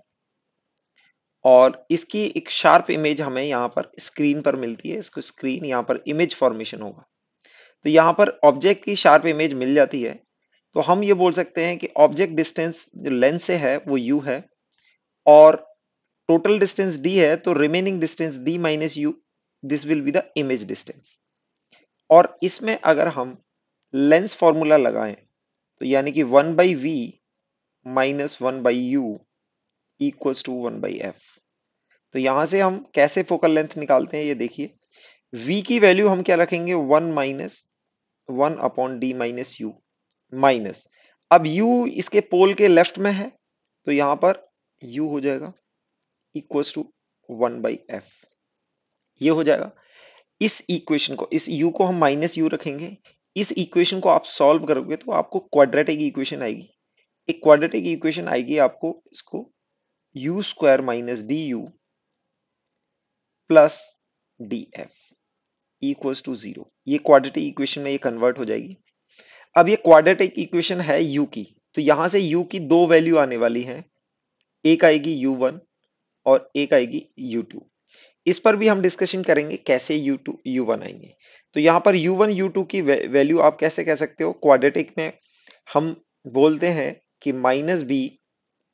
और इसकी एक शार्प इमेज हमें यहाँ पर स्क्रीन पर मिलती है इसको स्क्रीन यहाँ पर इमेज फॉर्मेशन होगा तो यहाँ पर ऑब्जेक्ट की शार्प इमेज मिल जाती है तो हम ये बोल सकते हैं कि ऑब्जेक्ट डिस्टेंस जो लेंस से है वो यू है और टोटल डिस्टेंस डी है तो remaining distance D minus U this will be the image distance और इसमें अगर हम लेंस फॉर्मूला लगाएं तो यानी कि one by V minus one by U equal to one by F तो यहां से हम कैसे फोकल लेंथ निकालते हैं ये देखिए v की वैल्यू हम क्या रखेंगे one minus one upon D minus U minus अब u इसके पोल के लेफ्ट में है तो यहां पर u हो जाएगा equal to one by F ये हो जाएगा इस इक्वेशन को इस u को हम माइनस यू रखेंगे इस इक्वेशन को आप सॉल्व करोगे तो आपको क्वाड्रेटिक इक्वेशन आएगी एक क्वाड्रेटिक इक्वेशन आएगी आपको इसको u square minus D U plus D F equals to zero ये क्वाड्रेटिक इक्वेशन में ये कन्वर्ट हो जाएगी अब ये क्वाड्रेटिक इक्वेशन है u की तो यहां से u की दो वैल्यू आने वाली हैं एक आएगी u1 और एक आएगी u2 इस पर भी हम डिस्कशन करेंगे कैसे u2 u1 आएंगे तो यहां पर u1 u2 की वैल्यू आप कैसे कह सकते हो क्वाड्रेटिक में हम बोलते हैं कि minus B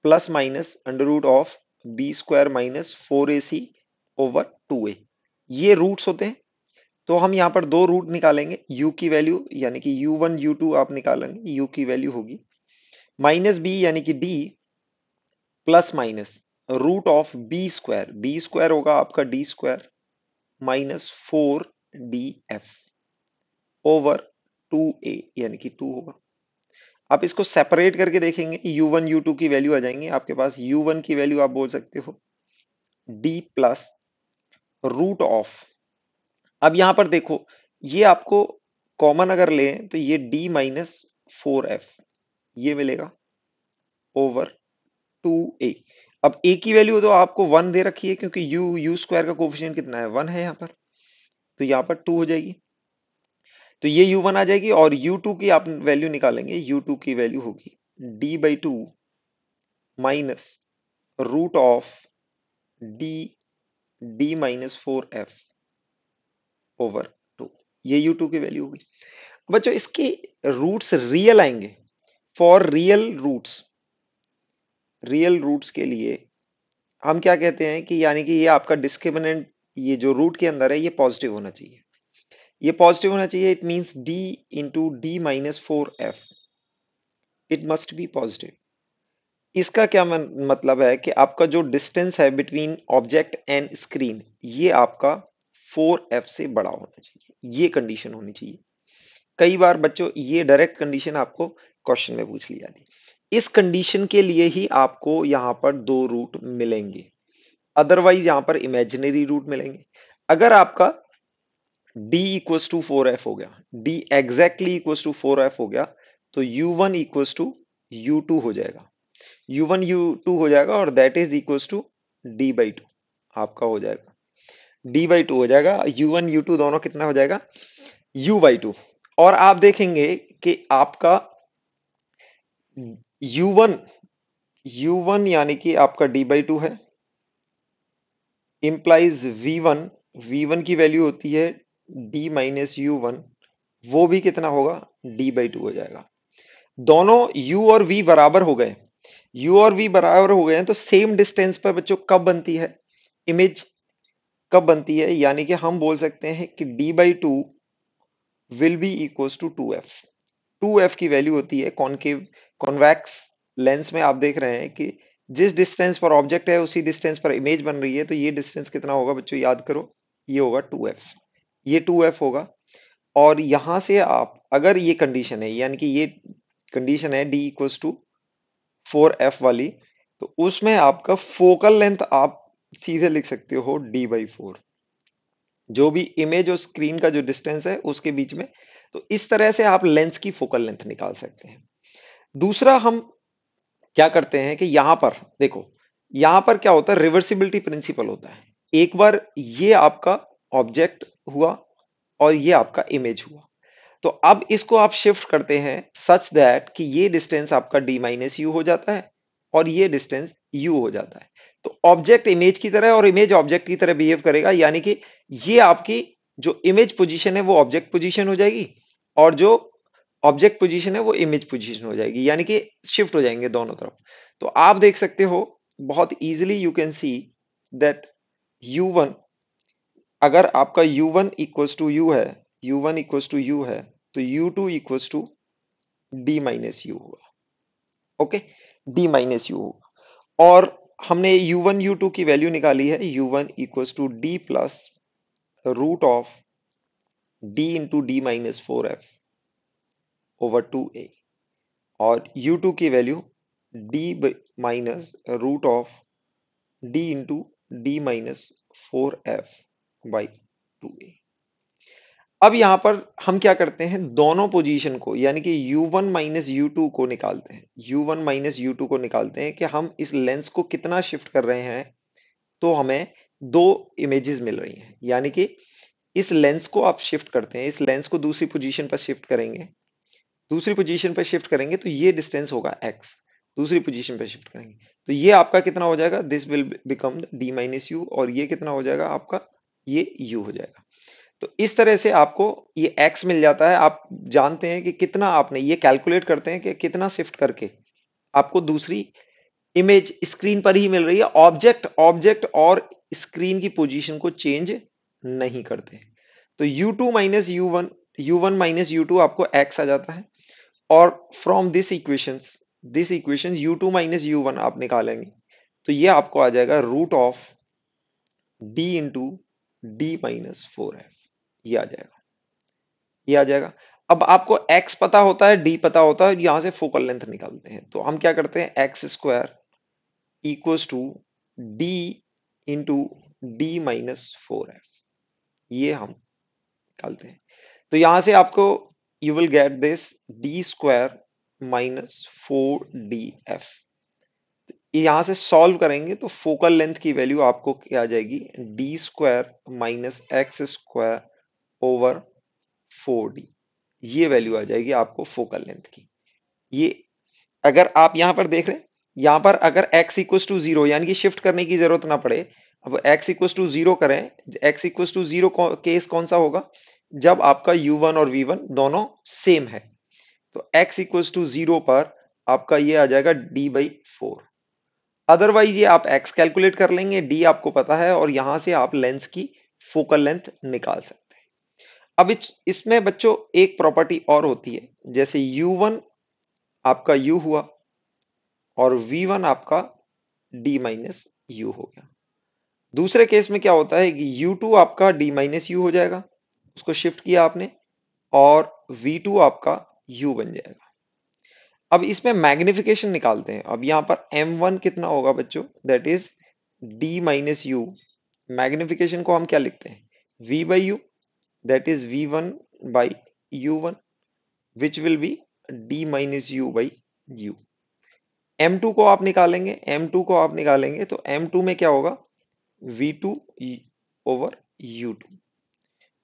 plus minus under root of B square minus four A C over two A ये रूट्स होते हैं तो हम यहाँ पर दो रूट निकालेंगे u की वैल्यू यानी कि u1 वन यू टू आप निकालेंगे u की वैल्यू होगी माइनस बी यानी कि d plus minus root of B square B square होगा आपका D square minus four D F over two A यानी कि टू होगा आप इसको सेपरेट करके देखेंगे यू वन यू टू की वैल्यू आ जाएंगे आपके पास यू वन की वैल्यू आप बोल सकते हो डी प्लस रूट ऑफ अब यहां पर देखो ये आपको कॉमन अगर ले तो ये डी माइनस फोर एफ ये मिलेगा ओवर टू ए अब ए की वैल्यू तो आपको वन दे रखी है क्योंकि यू यू स्क्वायर का कोफिशियंट कितना है वन है यहां पर तो यहां पर टू हो जाएगी तो ये यू वन आ जाएगी और यू टू की आप वैल्यू निकालेंगे यू टू की वैल्यू होगी D by two minus root of D D minus four F over two ये यू टू की वैल्यू होगी बच्चों इसके रूट्स रियल आएंगे for real roots real roots के लिए हम क्या कहते हैं कि यानी कि ये आपका डिस्क्रिमिनेंट ये जो रूट के अंदर है ये पॉजिटिव होना चाहिए ये पॉजिटिव होना चाहिए it means D into D minus four F it must be positive इसका क्या मतलब है कि आपका जो डिस्टेंस है बिटवीन ऑब्जेक्ट एंड स्क्रीन ये आपका फोर एफ से बड़ा होना चाहिए ये कंडीशन होनी चाहिए कई बार बच्चों ये डायरेक्ट कंडीशन आपको क्वेश्चन में पूछ ली जाती इस कंडीशन के लिए ही आपको यहाँ पर दो रूट मिलेंगे अदरवाइज यहाँ पर इमेजिनरी रूट मिलेंगे अगर आपका d equals to four F हो गया d exactly equals to four F हो गया तो u1 one equals to U two हो जाएगा u1 वन हो जाएगा और that is equals to d by two आपका हो जाएगा d बाई टू हो जाएगा u1 u2 दोनों कितना हो जाएगा u बाई टू और आप देखेंगे कि आपका u1 u1 यानी कि आपका d बाई टू है इम्प्लाइज v1 v1 की वैल्यू होती है डी माइनस यू वन वो भी कितना होगा डी बाई टू हो जाएगा दोनों u और v बराबर हो गए u और v बराबर हो गए हैं तो सेम डिस्टेंस पर बच्चों कब बनती है इमेज कब बनती है यानी कि हम बोल सकते हैं कि d by two will be equal to two F two F की वैल्यू होती है कॉनकेव कॉन्वैक्स लेंस में आप देख रहे हैं कि जिस डिस्टेंस पर ऑब्जेक्ट है उसी डिस्टेंस पर इमेज बन रही है तो ये डिस्टेंस कितना होगा बच्चों याद करो ये होगा टू एफ ये टू एफ होगा और यहां से आप अगर ये कंडीशन है यानी कि ये कंडीशन है D equals to four F वाली तो उसमें आपका फोकल लेंथ आप सीधे लिख सकते हो डी बाई फोर जो भी इमेज और स्क्रीन का जो डिस्टेंस है उसके बीच में तो इस तरह से आप लेंस की फोकल लेंथ निकाल सकते हैं दूसरा हम क्या करते हैं कि यहां पर देखो यहां पर क्या होता है रिवर्सिबिलिटी प्रिंसिपल होता है एक बार ये आपका ऑब्जेक्ट हुआ और ये आपका इमेज हुआ तो अब इसको आप शिफ्ट करते हैं सच दैट कि ये डिस्टेंस आपका डी माइनस यू हो जाता है और ये डिस्टेंस यू हो जाता है तो ऑब्जेक्ट इमेज की तरह और इमेज ऑब्जेक्ट की तरह बिहेव करेगा यानी कि ये आपकी जो इमेज पोजीशन है वो ऑब्जेक्ट पोजीशन हो जाएगी और जो ऑब्जेक्ट पोजीशन है वो इमेज पोजीशन हो जाएगी यानी कि शिफ्ट हो जाएंगे दोनों तरफ तो आप देख सकते हो बहुत easily you can see that U one अगर आपका u1 one equals to you है u1 वन इक्व टू यू है तो u2 टू इक्व टू डी माइनस यू हुआ ओके डी माइनस यू हुआ और हमने u1 u2 की वैल्यू निकाली है u1 वन इक्व to D plus root of d into D minus four F over two A और u2 की value d minus root of d into D minus four F by two A अब यहां पर हम क्या करते हैं दोनों पोजीशन को यानी कि u1 वन माइनस यू को निकालते हैं u1 वन माइनस यू को निकालते हैं कि हम इस लेंस को कितना शिफ्ट कर रहे हैं तो हमें दो इमेजेस मिल रही हैं यानी कि इस लेंस को आप शिफ्ट करते हैं इस लेंस को दूसरी पोजीशन पर शिफ्ट करेंगे दूसरी पोजीशन पर शिफ्ट करेंगे तो ये डिस्टेंस होगा एक्स दूसरी पोजीशन पर शिफ्ट करेंगे तो ये आपका कितना हो जाएगा this will become D minus U और ये कितना हो जाएगा आपका ये यू हो जाएगा तो इस तरह से आपको ये एक्स मिल जाता है आप जानते हैं कि कितना आपने ये कैलकुलेट करते हैं कि कितना शिफ्ट करके आपको दूसरी इमेज स्क्रीन पर ही मिल रही है ऑब्जेक्ट ऑब्जेक्ट और स्क्रीन की पोजीशन को चेंज नहीं करते तो u2 two minus U one U one minus U two आपको x आ जाता है और from this equation this equation u2 two minus U one आप निकालेंगे तो ये आपको आ जाएगा root of d into D minus four F ये आ जाएगा ये आ जाएगा अब आपको x पता होता है d पता होता है यहां से फोकल लेंथ निकालते हैं तो हम क्या करते हैं X square equal to D into D minus four F ये हम निकालते हैं तो यहां से आपको you will get this D square minus four D F यहां से सॉल्व करेंगे तो फोकल लेंथ की वैल्यू आपको क्या आ जाएगी D square minus X square over four D ये वैल्यू आ जाएगी आपको फोकल लेंथ की ये अगर आप यहां पर देख रहे हैं यहां पर अगर x इक्व टू जीरो यानी कि शिफ्ट करने की जरूरत ना पड़े अब x इक्व टू जीरो करें x equal to zero case कौन सा होगा जब आपका u1 और v1 दोनों सेम है तो x इक्व टू जीरो पर आपका ये आ जाएगा d बाई फोर अदरवाइज ये आप एक्स कैलकुलेट कर लेंगे डी आपको पता है और यहां से आप लेंस की फोकल लेंथ निकाल सकते हैं अब इसमें बच्चों एक प्रॉपर्टी और होती है जैसे u1 आपका u हुआ और v1 आपका d माइनस यू हो गया दूसरे केस में क्या होता है कि u2 आपका d माइनस यू हो जाएगा उसको शिफ्ट किया आपने और v2 आपका u बन जाएगा अब इसमें मैग्निफिकेशन निकालते हैं अब यहाँ पर m1 कितना होगा बच्चों that is d minus U magnification को हम क्या लिखते हैं v by U that is v1 one by U one which will be D minus U by U M two को आप निकालेंगे एम टू को आप निकालेंगे तो एम टू में क्या होगा V two over U two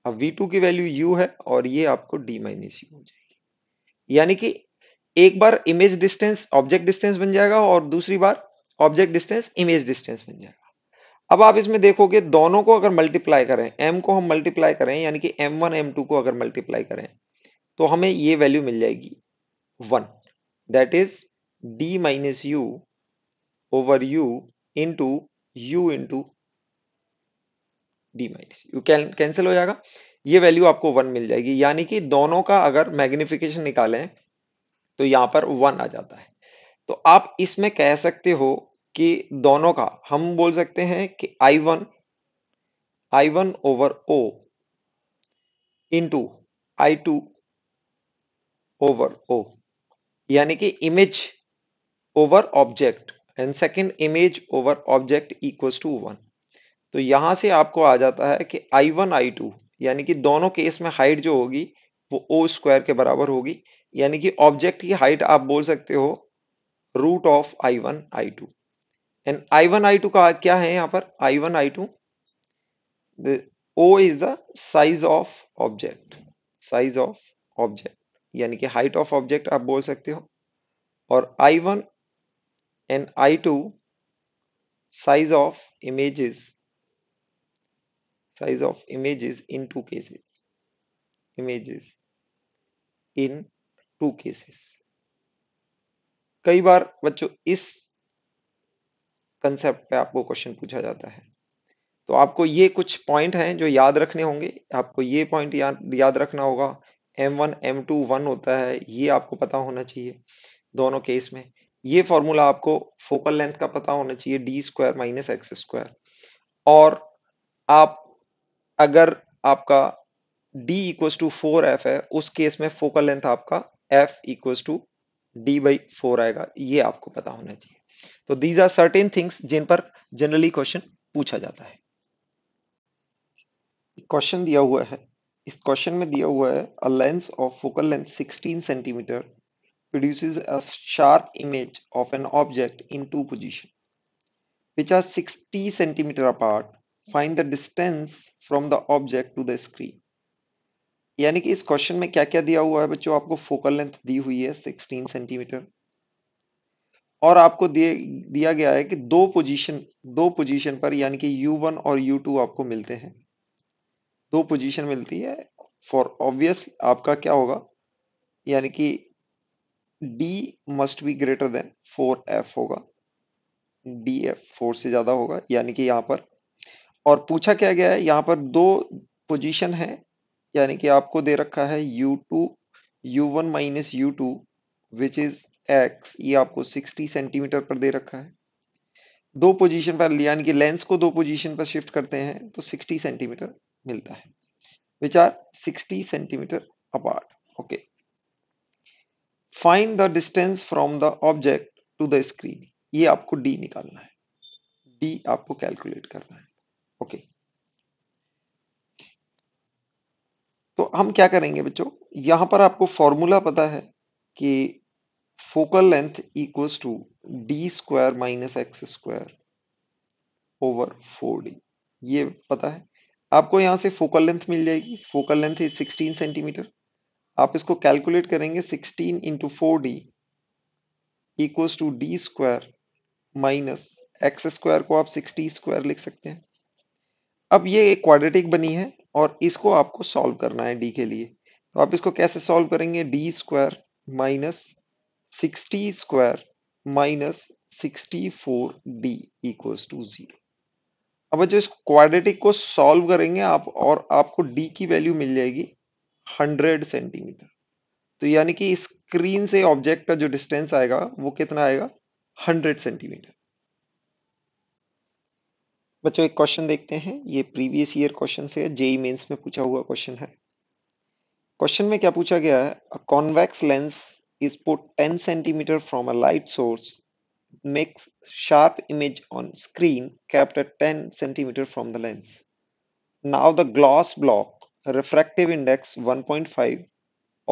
अब वी टू की वैल्यू यू है और ये आपको डी माइनस यू हो जाएगी यानी कि एक बार इमेज डिस्टेंस ऑब्जेक्ट डिस्टेंस बन जाएगा और दूसरी बार ऑब्जेक्ट डिस्टेंस इमेज डिस्टेंस बन जाएगा अब आप इसमें देखोगे दोनों को अगर मल्टीप्लाई करें एम को हम मल्टीप्लाई करें यानी कि m1 m2 को अगर मल्टीप्लाई करें तो हमें ये वैल्यू मिल जाएगी one that is D minus U over U into U into D minus U cancel हो जाएगा ये वैल्यू आपको वन मिल जाएगी यानी कि दोनों का अगर मैग्निफिकेशन निकालें तो यहाँ पर वन आ जाता है तो आप इसमें कह सकते हो कि दोनों का हम बोल सकते हैं कि I one I one over O into I two over O यानी कि image over object and second image over object equal to one तो यहां से आपको आ जाता है कि आई वन आई टू यानी कि दोनों केस में हाइट जो होगी वो ओ स्क्वायर के बराबर होगी यानी कि ऑब्जेक्ट की हाइट आप बोल सकते हो root of I one I two and I one I two का क्या है यहां पर I one I two O is the size of object size of object यानी कि हाइट ऑफ ऑब्जेक्ट आप बोल सकते हो और I one and I two size of images size of images in two cases images in two cases कई बार बच्चों इस कंसेप्ट पे आपको क्वेश्चन पूछा जाता है तो आपको ये कुछ पॉइंट हैं जो याद रखने होंगे आपको ये पॉइंट याद याद रखना होगा M one M two one होता है ये आपको पता होना चाहिए दोनों केस में ये फॉर्मूला आपको फोकल लेंथ का पता होना चाहिए D square minus X square और आप अगर आपका D equal to four F है उस केस में फोकल लेंथ आपका F equal to D by four आएगा ये आपको पता होना चाहिए तो दीज आर सर्टेन थिंग्स जिन पर जनरली क्वेश्चन पूछा जाता है क्वेश्चन दिया हुआ है इस क्वेश्चन में दिया हुआ है a lens of focal length 16 centimetre produces a sharp image of an object in two position which are 60 centimetre apart find the distance from the object to the screen यानी कि इस क्वेश्चन में क्या क्या दिया हुआ है बच्चों आपको फोकल लेंथ दी हुई है 16 सेंटीमीटर और आपको दिए दिया गया है कि दो पोजीशन दो पोजीशन पर यानी कि U1 और U2 आपको मिलते हैं दो पोजीशन मिलती है फॉर ऑब्वियस आपका क्या होगा यानी कि D must be greater than 4F होगा डी एफ फोर से ज़्यादा होगा यानी कि यहाँ पर और पूछा क्या गया है यहाँ पर दो पोजीशन है यानी कि आपको दे रखा है u2 u1 U one minus U two which is X ये आपको 60 सेंटीमीटर पर दे रखा है दो पोजीशन पर यानी कि लेंस को दो पोजीशन पर शिफ्ट करते हैं तो 60 सेंटीमीटर मिलता है which are 60 centimetre apart okay find the distance from the object to the screen ये आपको डी निकालना है डी आपको कैलकुलेट करना है तो हम क्या करेंगे बच्चों यहाँ पर आपको फॉर्मूला पता है कि focal length equals to D square minus X square over four D ये पता है आपको यहाँ से फोकल लेंथ मिल जाएगी फोकल लेंथ इज 16 सेंटीमीटर आप इसको कैलकुलेट करेंगे 16 into four D equals to D square minus X square को आप सिक्सटी स्क्वायर लिख सकते हैं अब ये एक क्वाड्रेटिक बनी है और इसको आपको सॉल्व करना है डी के लिए तो आप इसको कैसे सॉल्व करेंगे D square minus sixty square minus sixty four D equal to zero अब जो इस क्वाड्रेटिक को सॉल्व करेंगे आप और आपको डी की वैल्यू मिल जाएगी हंड्रेड सेंटीमीटर तो यानी कि स्क्रीन से ऑब्जेक्ट का जो डिस्टेंस आएगा वो कितना आएगा हंड्रेड सेंटीमीटर बच्चों एक क्वेश्चन देखते हैं ये प्रीवियस ईयर क्वेश्चन से जेई मेन्स में पूछा हुआ क्वेश्चन है क्वेश्चन में क्या पूछा गया है convex lens is put ten centimetre from a light source makes sharp image on screen kept ten centimetre from the lens now the glass block refractive index one point five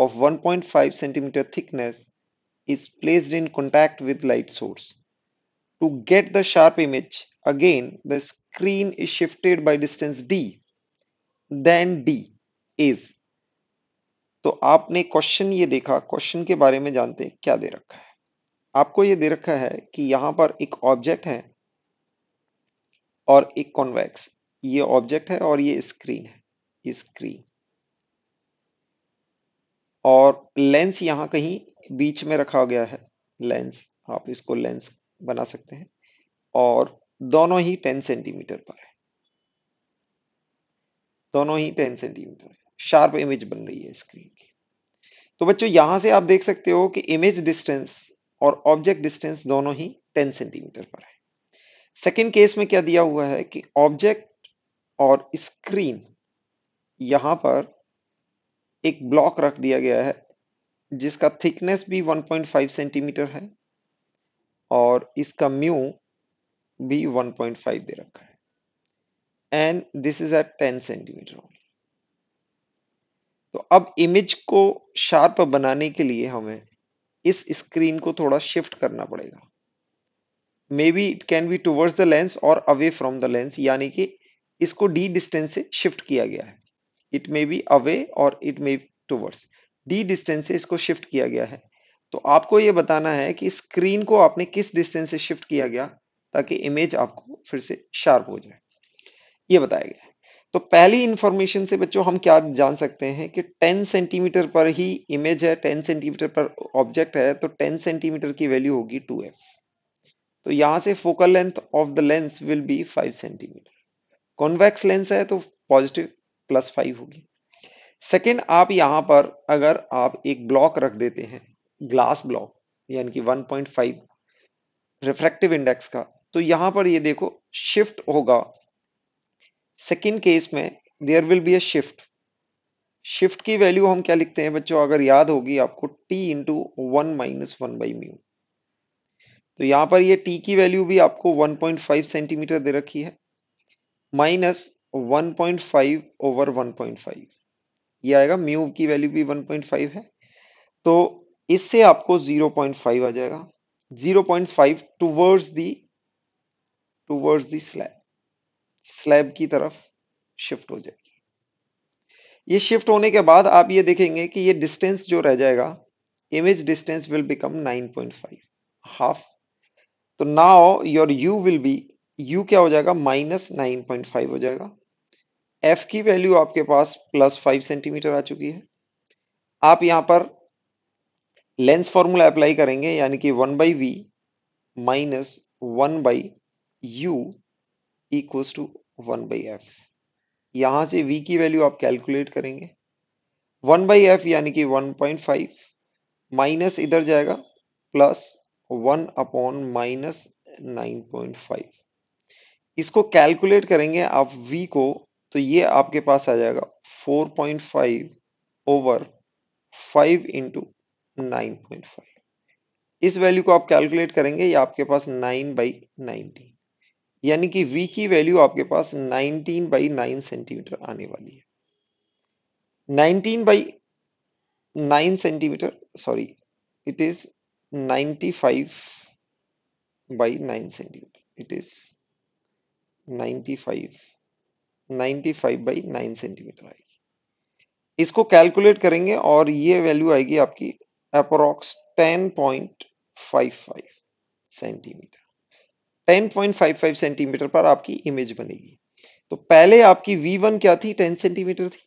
of one point five centimetre thickness is placed in contact with light source To get the sharp image, again the screen is shifted by distance d, then d is. तो आपने question ये देखा question के बारे में जानते हैं क्या दे रखा है आपको ये दे रखा है कि यहां पर एक ऑब्जेक्ट है और एक कॉन्वेक्स ये ऑब्जेक्ट है और ये स्क्रीन है ये स्क्रीन और लेंस यहां कहीं बीच में रखा गया है लेंस आप इसको लेंस बना सकते हैं और दोनों ही टेन सेंटीमीटर पर है दोनों ही टेन सेंटीमीटर शार्प इमेज बन रही है स्क्रीन की तो बच्चों यहां से आप देख सकते हो कि इमेज डिस्टेंस और ऑब्जेक्ट डिस्टेंस दोनों ही टेन सेंटीमीटर पर है सेकेंड केस में क्या दिया हुआ है कि ऑब्जेक्ट और स्क्रीन यहां पर एक ब्लॉक रख दिया गया है जिसका थिकनेस भी 1.5 सेंटीमीटर है और इसका म्यू भी 1.5 दे रखा है and this is at 10 centimetre only तो अब इमेज को शार्प बनाने के लिए हमें इस स्क्रीन को थोड़ा शिफ्ट करना पड़ेगा may be it can be towards the lens और अवे फ्रॉम द लेंस यानी कि इसको डी डिस्टेंस से शिफ्ट किया गया है इट मे बी अवे और it may towards the distance से इसको शिफ्ट किया गया है तो आपको ये बताना है कि स्क्रीन को आपने किस डिस्टेंस से शिफ्ट किया गया ताकि इमेज आपको फिर से शार्प हो जाए ये बताया गया तो पहली इंफॉर्मेशन से बच्चों हम क्या जान सकते हैं कि 10 सेंटीमीटर पर ही इमेज है 10 सेंटीमीटर पर ऑब्जेक्ट है तो 10 सेंटीमीटर की वैल्यू होगी 2f तो यहां से focal length of the lens will be 5 centimetre convex lens है तो पॉजिटिव प्लस फाइव होगी सेकेंड आप यहां पर अगर आप एक ब्लॉक रख देते हैं ग्लास ब्लॉक यानी कि 1.5 पॉइंट रिफ्रैक्टिव इंडेक्स का तो यहां पर ये देखो शिफ्ट होगा सेकेंड केस में there will be a shift shift की वैल्यू हम क्या लिखते हैं बच्चों अगर याद होगी आपको t into one minus one by mu तो यहां पर ये t की वैल्यू भी आपको 1.5 सेंटीमीटर दे रखी है माइनस 1.5 ओवर 1.5 ये आएगा म्यू की वैल्यू भी 1.5 है तो इससे आपको 0.5 आ जाएगा 0.5 towards the towards the slab slab की तरफ शिफ्ट हो जाएगी ये शिफ्ट होने के बाद आप ये देखेंगे कि ये डिस्टेंस जो रह जाएगा image distance will become 9.5 half तो now your U will be U क्या हो जाएगा माइनस नाइन पॉइंट फाइव हो जाएगा एफ की वैल्यू आपके पास प्लस फाइव सेंटीमीटर आ चुकी है आप यहां पर लेंस फॉर्मूला अप्लाई करेंगे यानी कि one by V minus one by U equals to one by F यहाँ से v की वैल्यू आप कैलकुलेट करेंगे वन बाई एफ यानी कि वन पॉइंट फाइव माइनस इधर जाएगा plus one upon minus nine point five इसको कैलकुलेट करेंगे आप v को तो ये आपके पास आ जाएगा four point five over five into 9.5 इस वैल्यू को आप कैलकुलेट करेंगे ये आपके पास 9 बाई नाइनटीन यानी कि v की वैल्यू आपके पास 19 बाई 9 सेंटीमीटर आने वाली है 19 by 9 centimetre sorry it is 95 five by nine centimetre it is 95 95 by nine centimetre आएगी इसको कैलकुलेट करेंगे और ये वैल्यू आएगी आपकी approx 10.55 सेंटीमीटर 10.55 सेंटीमीटर पर आपकी इमेज बनेगी तो पहले आपकी V1 क्या थी 10 सेंटीमीटर थी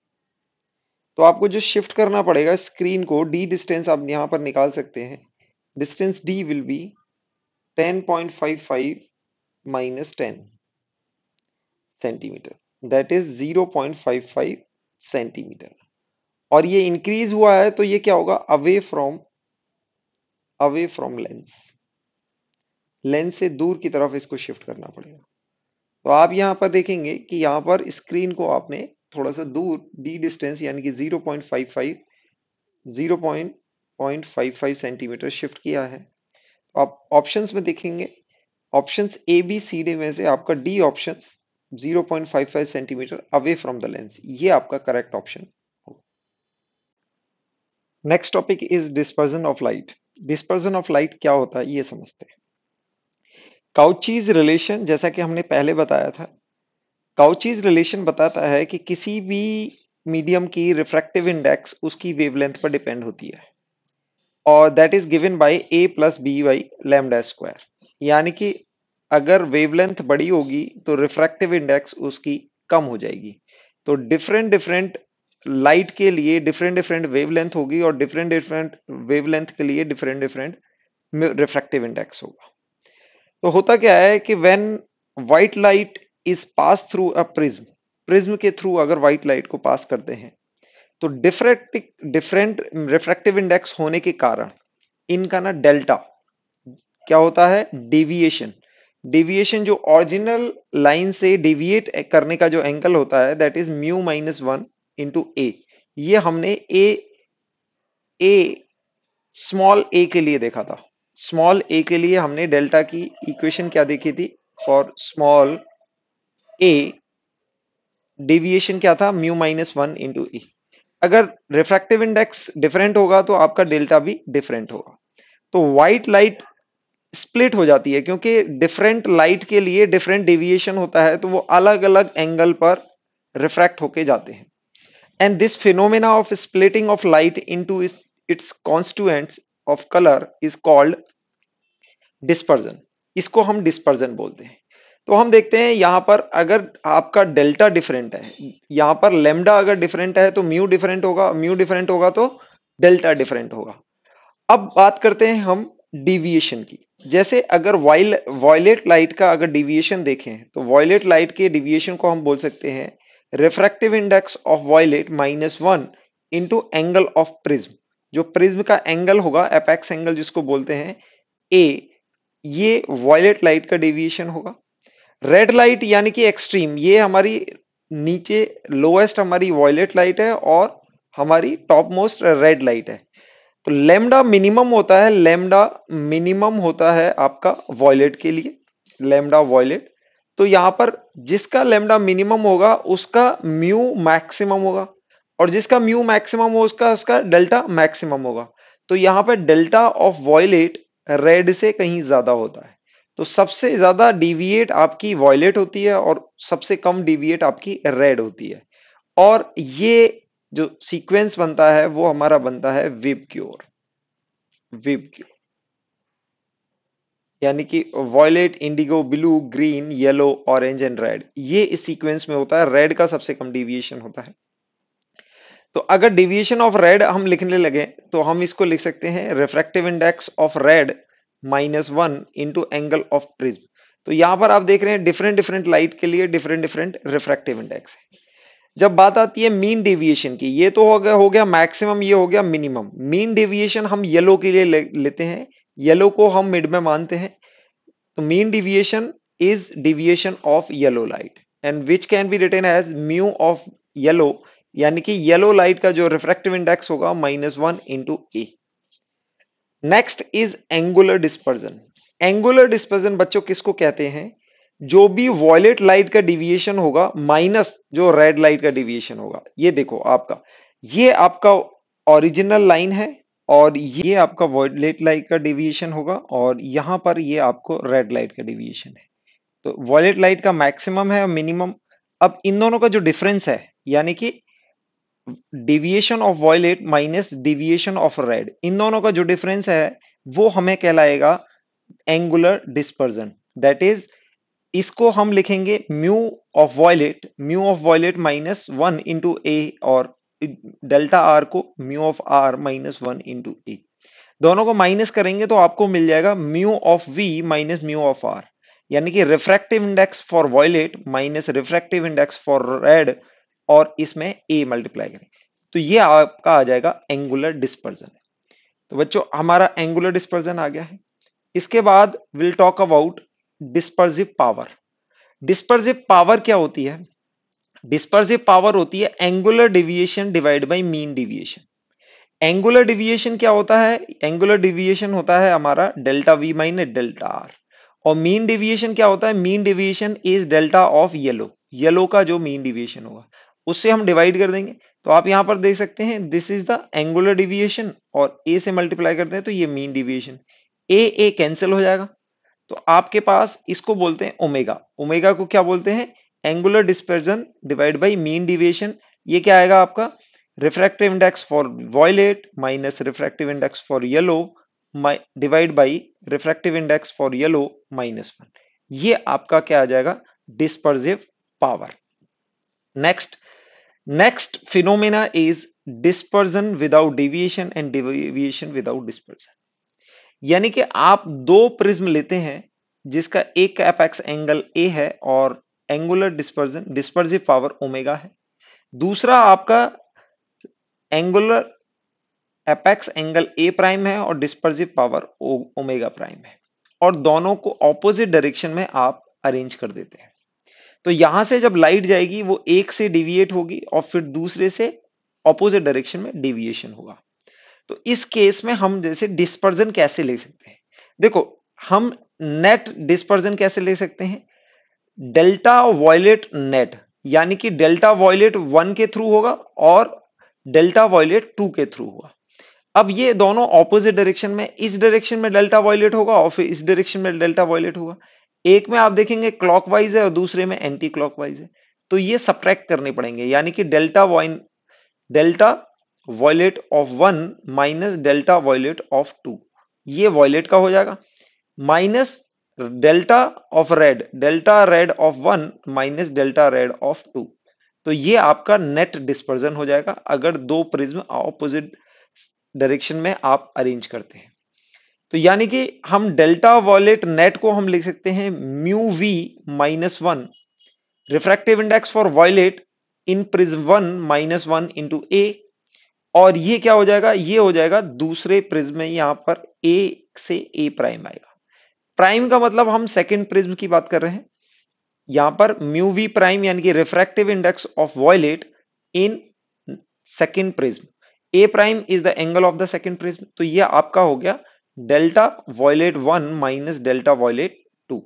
तो आपको जो शिफ्ट करना पड़ेगा स्क्रीन को डी डिस्टेंस आप यहां पर निकाल सकते हैं distance D will be 10.55 minus 10 centimetre that is 0.55 centimetre और ये इंक्रीज हुआ है तो ये क्या होगा away from away from lens lens से दूर की तरफ इसको शिफ्ट करना पड़ेगा तो आप यहां पर देखेंगे कि यहां पर स्क्रीन को आपने थोड़ा सा दूर डी डिस्टेंस यानी कि 0.55 0.55 सेंटीमीटर शिफ्ट किया है तो आप ऑप्शंस में देखेंगे options A B C D में से आपका D options 0.55 centimetre away from the lens ये आपका correct option next topic is dispersion of light dispersion of light क्या होता है ये समझते काउचीज रिलेशन जैसा कि हमने पहले बताया था काउचीज रिलेशन बताता है कि किसी भी मीडियम की रिफ्रैक्टिव इंडेक्स उसकी वेवलेंथ पर डिपेंड होती है और that is given by A plus B by lambda square यानी कि अगर वेवलेंथ बड़ी होगी तो रिफ्रैक्टिव इंडेक्स उसकी कम हो जाएगी तो डिफरेंट डिफरेंट लाइट के लिए डिफरेंट डिफरेंट वेवलेंथ होगी और डिफरेंट डिफरेंट वेवलेंथ के लिए डिफरेंट डिफरेंट रिफ्रैक्टिव इंडेक्स होगा तो होता क्या है कि when white light is pass through a prism prism के थ्रू अगर व्हाइट लाइट को पास करते हैं तो डिफरेंट डिफरेंट रिफ्रैक्टिव इंडेक्स होने के कारण इनका ना डेल्टा क्या होता है डेविएशन डेविएशन जो ओरिजिनल लाइन से डेविएट करने का जो एंगल होता है that is mu minus one into A ये हमने ए ए स्मॉल ए के लिए देखा था स्मॉल ए के लिए हमने डेल्टा की इक्वेशन क्या देखी थी फॉर स्मॉल ए डेविएशन क्या था mu minus one into E अगर रिफ्रैक्टिव इंडेक्स डिफरेंट होगा तो आपका डेल्टा भी डिफरेंट होगा तो व्हाइट लाइट स्प्लिट हो जाती है क्योंकि डिफरेंट लाइट के लिए डिफरेंट डेविएशन होता है तो वो अलग अलग एंगल पर रिफ्रैक्ट होके जाते हैं and this phenomena of splitting of light into its, its constituents of color is called dispersion इसको हम dispersion बोलते हैं तो हम देखते हैं यहाँ पर अगर आपका डेल्टा डिफरेंट है यहाँ पर लेमडा अगर डिफरेंट है तो म्यू डिफरेंट होगा म्यू डिफरेंट होगा तो डेल्टा डिफरेंट होगा अब बात करते हैं हम डिविएशन की जैसे अगर वाइल वॉयलेट लाइट का अगर डिविएशन देखें तो वॉयलेट लाइट के डिविएशन को हम बोल सकते हैं refractive index of violet minus one into angle of prism जो प्रिज्म का एंगल होगा एपेक्स एंगल जिसको बोलते हैं ए ये वॉयलेट लाइट का डेविएशन होगा रेड लाइट यानी कि एक्सट्रीम ये हमारी नीचे लोएस्ट हमारी वॉयलेट लाइट है और हमारी टॉप मोस्ट रेड लाइट है तो लेमडा मिनिमम होता है लेमडा मिनिमम होता है आपका वॉयलेट के लिए लेमडा वॉयलेट तो यहां पर जिसका लेमडा मिनिमम होगा उसका म्यू मैक्सिमम होगा और जिसका म्यू मैक्सिमम हो उसका उसका डेल्टा मैक्सिमम होगा तो यहां पर डेल्टा ऑफ वॉयलेट रेड से कहीं ज्यादा होता है तो सबसे ज्यादा डिविएट आपकी वॉयलेट होती है और सबसे कम डिविएट आपकी रेड होती है और ये जो सीक्वेंस बनता है वो हमारा बनता है विब की ओर विब की यानी कि violet indigo blue green yellow orange and red ये इस सीक्वेंस में होता है रेड का सबसे कम डिविएशन होता है तो अगर डिविएशन ऑफ रेड हम लिखने लगे तो हम इसको लिख सकते हैं refractive index of red minus one into angle of prism तो यहां पर आप देख रहे हैं डिफरेंट डिफरेंट लाइट के लिए डिफरेंट डिफरेंट रिफ्रैक्टिव इंडेक्स है जब बात आती है मीन डेविएशन की ये तो हो गया हो गया मैक्सिमम ये हो गया मिनिमम मीन डेविएशन हम येलो के लिए ले, लेते हैं येलो को हम मिड में मानते हैं तो mean deviation is deviation of yellow light and which can be written as mu of yellow यानी कि येलो लाइट का जो रिफ्रेक्टिव इंडेक्स होगा minus one into A next is angular dispersion angular dispersion बच्चों किसको कहते हैं जो भी वॉयलेट लाइट का डिविएशन होगा माइनस जो रेड लाइट का डिविएशन होगा ये देखो आपका ये आपका ओरिजिनल लाइन है और ये आपका वॉयलेट लाइट का डिविएशन होगा और यहाँ पर ये आपको रेड लाइट का डिविएशन है तो वॉयलेट लाइट का मैक्सिमम है और मिनिमम अब इन दोनों का जो डिफरेंस है यानी कि deviation of violet minus deviation of red इन दोनों का जो डिफरेंस है वो हमें कहलाएगा एंगुलर डिस्पर्जन दैट इज इसको हम लिखेंगे mu of violet mu of violet minus one into A और डेल्टा आर को mu of R minus one into A दोनों को माइनस करेंगे तो आपको मिल जाएगा mu of V minus mu of R यानी कि refractive index for violet minus refractive index for red और इसमें ए मल्टीप्लाई करें तो ये आपका आ जाएगा एंगुलर डिस्पर्जन तो बच्चों हमारा एंगुलर डिस्पर्जन आ गया है इसके बाद will talk about dispersive power dispersive power क्या होती है डिस्पर्सिव पावर होती है angular deviation divide by mean deviation angular deviation क्या होता है एंगुलर डिविएशन होता है हमारा delta V minus delta R और मीन डिविएशन क्या होता है mean deviation is delta of yellow yellow का जो मीन डिविएशन होगा उससे हम डिवाइड कर देंगे तो आप यहां पर देख सकते हैं this is the angular deviation और ए से मल्टीप्लाई करते हैं तो ये mean deviation A A cancel हो जाएगा तो आपके पास इसको बोलते हैं ओमेगा ओमेगा को क्या बोलते हैं angular dispersion divide by mean deviation ये क्या आएगा आपका refractive index for violet minus refractive index for yellow divide by refractive index for yellow minus one ये आपका क्या आ जाएगा dispersive power next next phenomena is dispersion without deviation and deviation without dispersion यानी कि आप दो प्रिज्म लेते हैं जिसका एक एपेक्स एंगल ए है और angular dispersion dispersive power omega है दूसरा आपका angular apex angle A prime है और डिस्पर्सिव पावर ओमेगा प्राइम है और दोनों को ऑपोजिट डायरेक्शन में आप अरेंज कर देते हैं तो यहां से जब लाइट जाएगी वो एक से डिविएट होगी और फिर दूसरे से ऑपोजिट डायरेक्शन में डिविएशन होगा तो इस केस में हम जैसे डिस्पर्जन कैसे ले सकते हैं देखो हम नेट डिस्पर्जन कैसे ले सकते हैं डेल्टा वॉयलेट नेट यानी कि डेल्टा वॉयलेट वन के थ्रू होगा और डेल्टा वॉयलेट टू के थ्रू होगा अब ये दोनों ऑपोजिट डायरेक्शन में इस डायरेक्शन में डेल्टा वॉयलेट होगा और फिर इस डायरेक्शन में डेल्टा वॉयलेट होगा एक में आप देखेंगे क्लॉकवाइज है और दूसरे में एंटी क्लॉकवाइज है तो ये सब्ट्रैक्ट करने पड़ेंगे यानी कि डेल्टा वॉइन delta violet of one minus delta violet of two ये वॉयलेट का हो जाएगा minus delta of red delta red of one minus delta red of two तो ये आपका नेट डिस्पर्जन हो जाएगा अगर दो प्रिज्म ऑपोजिट डायरेक्शन में आप अरेंज करते हैं तो यानी कि हम डेल्टा वॉलेट नेट को हम लिख सकते हैं mu V minus one refractive index for violet in prism one minus one into A और ये क्या हो जाएगा ये हो जाएगा दूसरे प्रिज्म में यहां पर ए से ए प्राइम आएगा प्राइम का मतलब हम सेकेंड प्रिज्म की बात कर रहे हैं यहां पर म्यू वी प्राइम यानी कि refractive index of violet in second prism A prime is the angle of the second prism तो ये आपका हो गया delta violet one minus delta violet two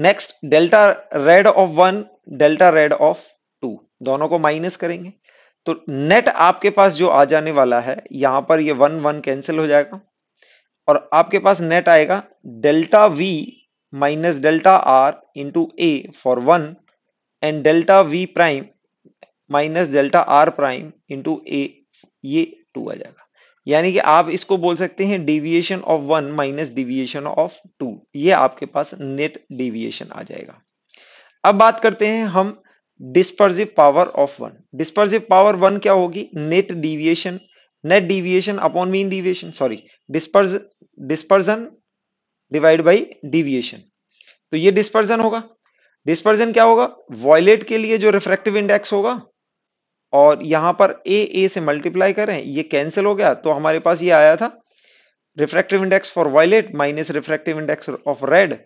next delta red of one delta red of two दोनों को minus करेंगे तो net आपके पास जो आ जाने वाला है यहां पर ये वन वन कैंसिल हो जाएगा और आपके पास नेट आएगा delta V minus delta R into A for one and delta V prime minus delta R prime into A ये टू आ जाएगा यानी कि आप इसको बोल सकते हैं deviation of one minus deviation of two ये आपके पास नेट डिविएशन आ जाएगा अब बात करते हैं हम dispersive power of one dispersive power one क्या होगी net deviation net deviation upon mean deviation sorry disperse dispersion divide by deviation तो ये डिस्पर्जन होगा डिस्पर्जन क्या होगा वॉयलेट के लिए जो रिफ्रेक्टिव इंडेक्स होगा और यहां पर ए ए से मल्टीप्लाई करें ये कैंसिल हो गया तो हमारे पास ये आया था refractive index for violet minus refractive index of red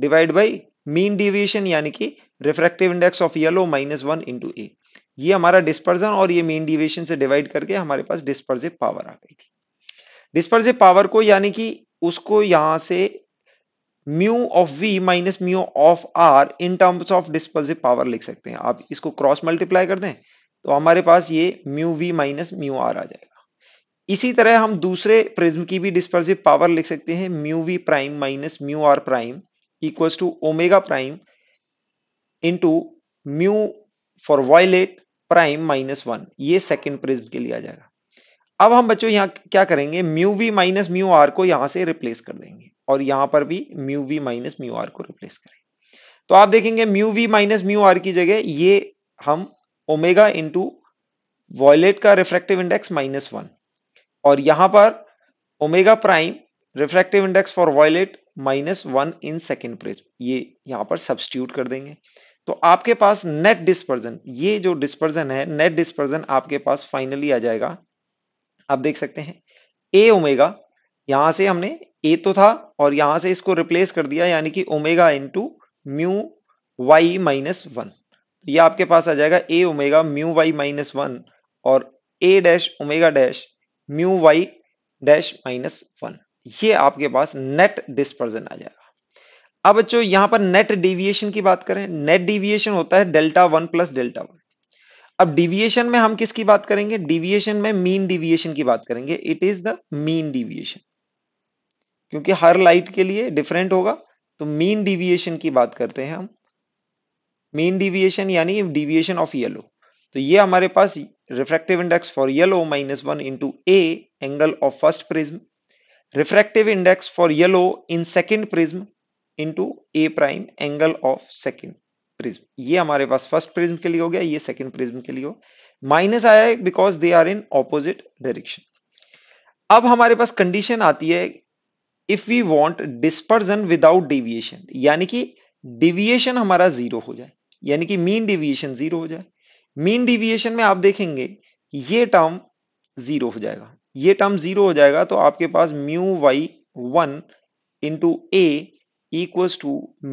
divide by mean deviation यानी कि refractive index of yellow minus one into A ये हमारा डिस्पर्जन और ये मीन डिविएशन से डिवाइड करके हमारे पास डिस्पर्जिव पावर आ गई थी डिस्पर्सिव पावर को यानी कि उसको यहां से mu of V minus mu of R in terms of dispersive power लिख सकते हैं आप इसको क्रॉस मल्टीप्लाई कर दें तो हमारे पास ये mu V minus mu R आ जाएगा इसी तरह हम दूसरे प्रिज्म की भी डिस्पर्सिव पावर लिख सकते हैं mu V prime minus mu R prime equals to omega prime into mu for violet prime minus one ये सेकेंड प्रिज्म के लिए आ जाएगा अब हम बच्चों यहाँ क्या करेंगे mu V minus mu R को यहाँ से रिप्लेस कर देंगे और यहाँ पर भी mu V minus mu R को रिप्लेस करेंगे तो आप देखेंगे mu V minus mu R की जगह ये हम ओमेगा इंटू वॉयलेट का रिफ्रेक्टिव इंडेक्स माइनस वन और यहां पर omega prime refractive index for violet minus one in second prism ये यहां पर सब्सटीट्यूट कर देंगे तो आपके पास नेट डिस्पर्जन ये जो डिस्पर्जन है नेट डिस्पर्जन आपके पास फाइनली आ जाएगा आप देख सकते हैं ए ओमेगा यहां से हमने ए तो था और यहां से इसको रिप्लेस कर दिया यानी कि omega into mu Y minus one ये आपके पास आ जाएगा A omega mu Y minus one और A dash omega dash mu Y dash minus one ये आपके पास नेट डिस्पर्जन आ जाएगा अब बच्चों यहां पर नेट डिविएशन की बात करें नेट डिविएशन होता है delta one plus delta one अब डिविएशन में हम किसकी बात करेंगे डिविएशन में मीन डिविएशन की बात करेंगे it is the mean deviation क्योंकि हर लाइट के लिए डिफरेंट होगा तो मीन डिविएशन की बात करते हैं हम मीन डिविएशन यानी डिविएशन ऑफ येलो तो ये हमारे पास refractive index for yellow minus one into A angle of first prism refractive index for yellow in second prism into A prime angle of second prism ये हमारे पास first prism के लिए हो गया ये सेकंड प्रिज्म के लिए हो माइनस आया है because they are in opposite direction अब हमारे पास कंडीशन आती है if we want dispersion without deviation यानी कि डिविएशन हमारा जीरो हो जाए यानी कि मीन डिविएशन जीरो हो जाए मीन डिविएशन में आप देखेंगे ये टर्म जीरो हो जाएगा ये टर्म जीरो हो जाएगा तो आपके पास mu Y one into A equals to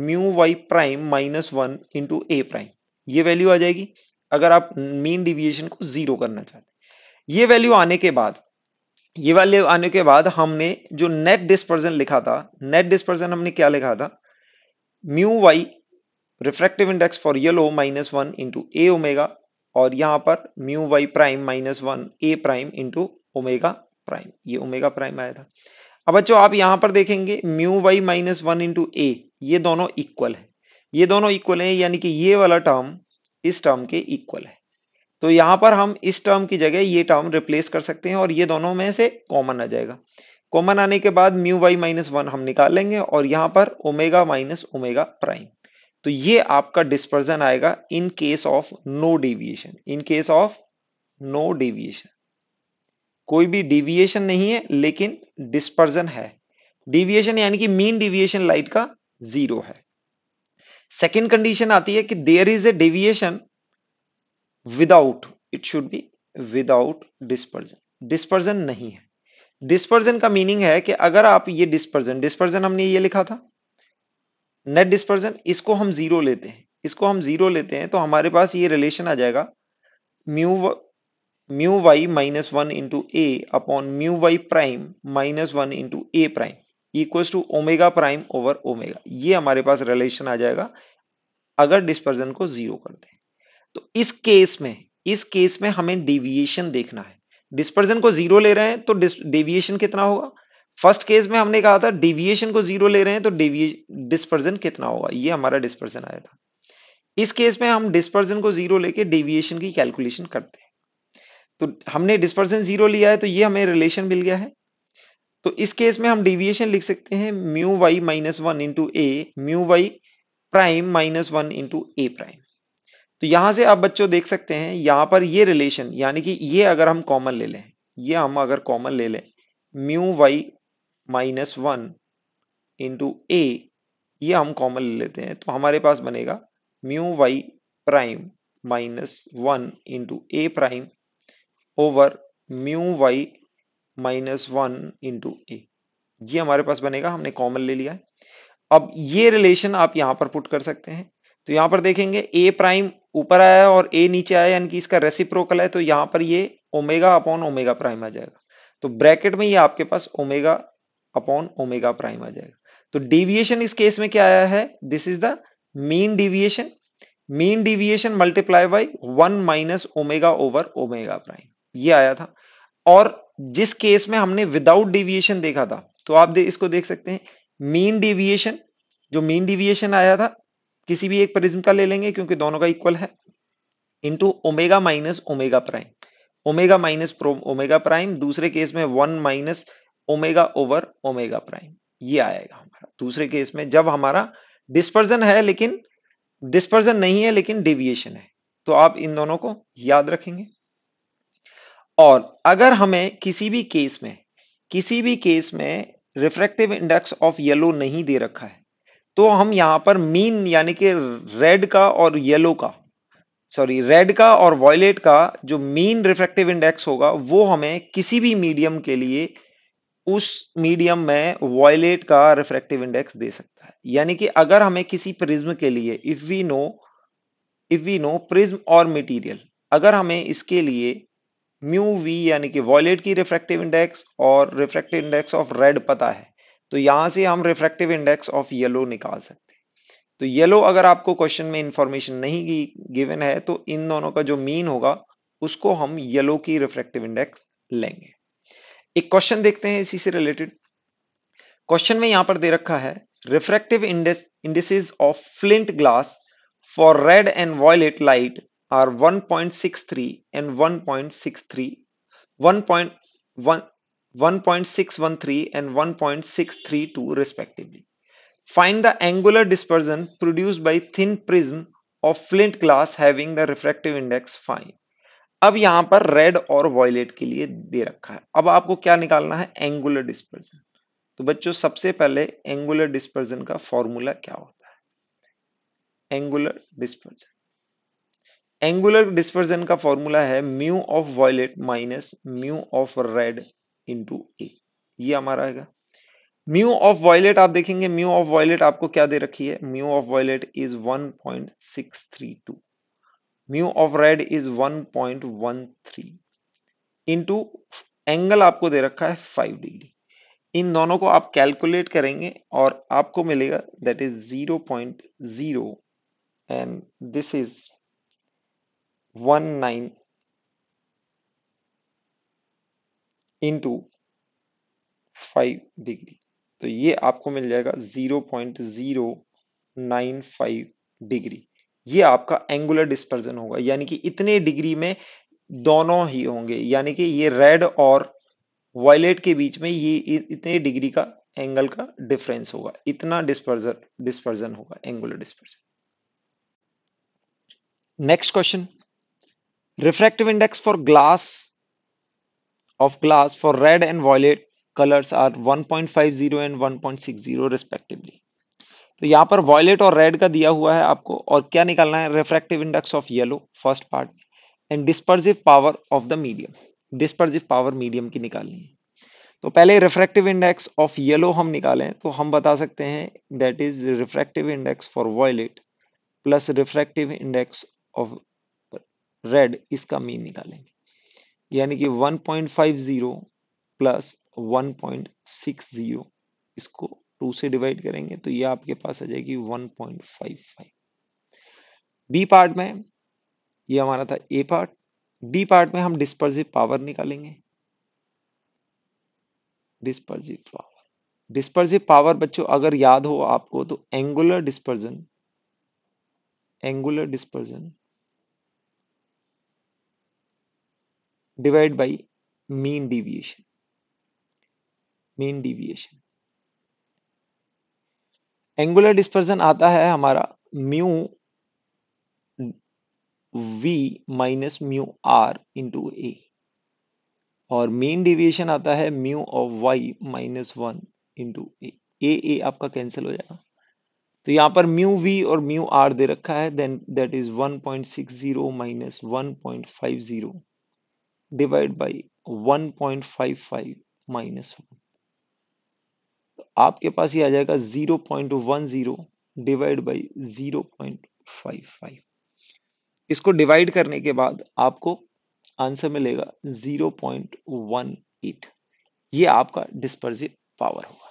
mu Y prime minus one into A prime ये वैल्यू आ जाएगी अगर आप मीन डिविएशन को जीरो करना चाहते ये वैल्यू आने के बाद ये वैल्यू आने के बाद हमने जो नेट डिस्पर्जन लिखा था नेट डिस्पर्जन हमने क्या लिखा था mu Y refractive index for yellow minus one into A omega और यहां पर mu Y prime minus one A prime into omega prime ये ओमेगा प्राइम आया था अब बच्चों आप यहां पर देखेंगे mu Y minus one into A ये दोनों इक्वल है ये दोनों इक्वल है यानी कि ये वाला टर्म इस टर्म के इक्वल है तो यहां पर हम इस टर्म की जगह ये टर्म रिप्लेस कर सकते हैं और ये दोनों में से कॉमन आ जाएगा कॉमन आने के बाद म्यू वाई माइनस वन हम निकाल लेंगे और यहां पर ओमेगा माइनस ओमेगा प्राइम तो ये आपका डिस्पर्जन आएगा in case of no deviation in case of no deviation कोई भी डिविएशन नहीं है लेकिन डिस्पर्जन है डिविएशन यानी कि मीन डिविएशन लाइट का जीरो है सेकेंड कंडीशन आती है कि there is a deviation without it should be without dispersion dispersion नहीं है डिस्पर्जन का मीनिंग है कि अगर आप ये डिस्पर्जन डिस्पर्जन हमने ये लिखा था नेट डिस्पर्जन इसको हम जीरो लेते हैं इसको हम जीरो लेते हैं तो हमारे पास ये रिलेशन आ जाएगा mu mu Y minus one into A upon mu Y prime minus one into A prime equal to omega prime over omega ये हमारे पास रिलेशन आ जाएगा अगर डिस्पर्जन को जीरो कर दें तो इस केस में इस केस में हमें डेविएशन देखना है डिस्पर्जन को जीरो ले रहे हैं तो डेविएशन कितना होगा फर्स्ट केस में हमने कहा था डेविएशन को जीरो ले रहे हैं तो डिस्पर्जन कितना होगा ये हमारा डिस्पर्जन आया था इस केस में हम डिस्पर्जन को जीरो लेके डेविएशन की कैलकुलेशन करते हैं तो हमने डिस्पर्सन जीरो लिया है तो ये हमें रिलेशन मिल गया है तो इस केस में हम डिविएशन लिख सकते हैं mu Y minus one into A mu Y prime minus one into A prime तो यहां से आप बच्चों देख सकते हैं यहां पर ये रिलेशन यानी कि ये अगर हम कॉमन ले लें ये हम अगर कॉमन ले लें mu Y minus one into A ये हम कॉमन ले लेते हैं तो हमारे पास बनेगा mu Y prime minus one into A prime over mu Y minus one into A ये हमारे पास बनेगा हमने कॉमन ले लिया है अब ये रिलेशन आप यहां पर पुट कर सकते हैं तो यहां पर देखेंगे ए प्राइम ऊपर आया है और ए नीचे आया यानी कि इसका रेसिप्रोकल है तो यहां पर ये ओमेगा अपॉन ओमेगा प्राइम आ जाएगा तो ब्रैकेट में ये आपके पास ओमेगा अपॉन ओमेगा प्राइम आ जाएगा तो डिविएशन इस केस में क्या आया है this is the mean deviation mean deviation multiply by one minus omega over omega prime ये आया था और जिस केस में हमने विदाउट डेविएशन देखा था तो आप दे, इसको देख सकते हैं मीन डेविएशन जो मीन डेविएशन आया था किसी भी एक परिज्म का ले लेंगे क्योंकि दोनों का इक्वल है into omega minus omega prime omega minus omega prime दूसरे केस में one minus omega over omega prime ये आएगा हमारा दूसरे केस में जब हमारा डिस्पर्जन है लेकिन डिस्पर्जन नहीं है लेकिन डेविएशन है तो आप इन दोनों को याद रखेंगे और अगर हमें किसी भी केस में किसी भी केस में रिफ्रैक्टिव इंडेक्स ऑफ येलो नहीं दे रखा है तो हम यहां पर मीन यानी कि रेड का और येलो का सॉरी रेड का और वॉयलेट का जो मीन रिफ्रैक्टिव इंडेक्स होगा वो हमें किसी भी मीडियम के लिए उस मीडियम में वॉयलेट का रिफ्रैक्टिव इंडेक्स दे सकता है यानी कि अगर हमें किसी प्रिज्म के लिए if we know if we know prism और मटेरियल अगर हमें इसके लिए म्यू वी यानी कि वॉयलेट की रिफ्रैक्टिव इंडेक्स और रिफ्रैक्टिव इंडेक्स ऑफ रेड पता है तो यहां से हम रिफ्रैक्टिव इंडेक्स ऑफ येलो निकाल सकते हैं तो येलो अगर आपको क्वेश्चन में इंफॉर्मेशन नहीं गिवन है तो इन दोनों का जो मीन होगा उसको हम येलो की रिफ्रैक्टिव इंडेक्स लेंगे एक क्वेश्चन देखते हैं इसी से रिलेटेड क्वेश्चन में यहां पर दे रखा है refractive index indices of flint glass for red and violet light are 1.63 and 1.63 1.1 1.613 and 1.632 respectively. Find the angular dispersion produced by thin prism of flint glass having the refractive index five अब यहां पर red और violet के लिए दे रखा है अब आपको क्या निकालना है एंगुलर डिस्पर्जन तो बच्चों सबसे पहले एंगुलर डिस्पर्जन का फॉर्मूला क्या होता है एंगुलर डिस्पर्जन एंगुलर डिस्पर्जन का फॉर्मूला है mu of violet minus mu of red into A ये हमारा आएगा म्यू ऑफ वॉयलेट आप देखेंगे म्यू ऑफ वॉयलेट आपको क्या दे रखी है mu of violet is 1.632 mu of red is three into angle आपको दे रखा है 5 डिग्री इन दोनों को आप कैलकुलेट करेंगे और आपको मिलेगा that is 0.0 and this is one nine into five degree तो ये आपको मिल जाएगा zero point zero nine five degree ये आपका एंगुलर डिस्पर्जन होगा यानी कि इतने डिग्री में दोनों ही होंगे यानी कि ये रेड और वायलेट के बीच में ये इतने डिग्री का एंगल का डिफरेंस होगा इतना डिस्पर्जर डिस्पर्जन होगा angular dispersion next question refractive index for glass of glass for red and violet colors are 1.50 and 1.60 respectively तो यहां पर वॉयलेट और रेड का दिया हुआ है आपको और क्या निकालना है refractive index of yellow first part and dispersive power of the medium dispersive power medium की निकालनी है तो पहले रिफ्रैक्टिव इंडेक्स ऑफ येलो हम निकालें तो हम बता सकते हैं that is refractive index for violet plus refractive index of red इसका मीन निकालेंगे यानी कि 1.50 प्लस 1.60 इसको टू से डिवाइड करेंगे तो ये आपके पास आ जाएगी 1.55 बी पार्ट में ये हमारा था ए पार्ट बी पार्ट में हम डिस्पर्सिव पावर निकालेंगे डिस्पर्सिव पावर डिस्पर्सिव पावर बच्चों अगर याद हो आपको तो angular dispersion angular dispersion divide by mean deviation mean deviation angular dispersion आता है हमारा mu V minus mu R into A और मेन डिविएशन आता है mu of Y minus one into A A आपका कैंसिल हो जाएगा तो यहां पर म्यू वी और म्यू आर दे रखा है then that is 1.60 point six zero minus one point five zero divide by 1.55 minus one तो आपके पास ये आ जाएगा 0.10 डिवाइड बाई 0.55 इसको डिवाइड करने के बाद आपको आंसर मिलेगा 0.18 ये आपका डिस्पर्सिव पावर होगा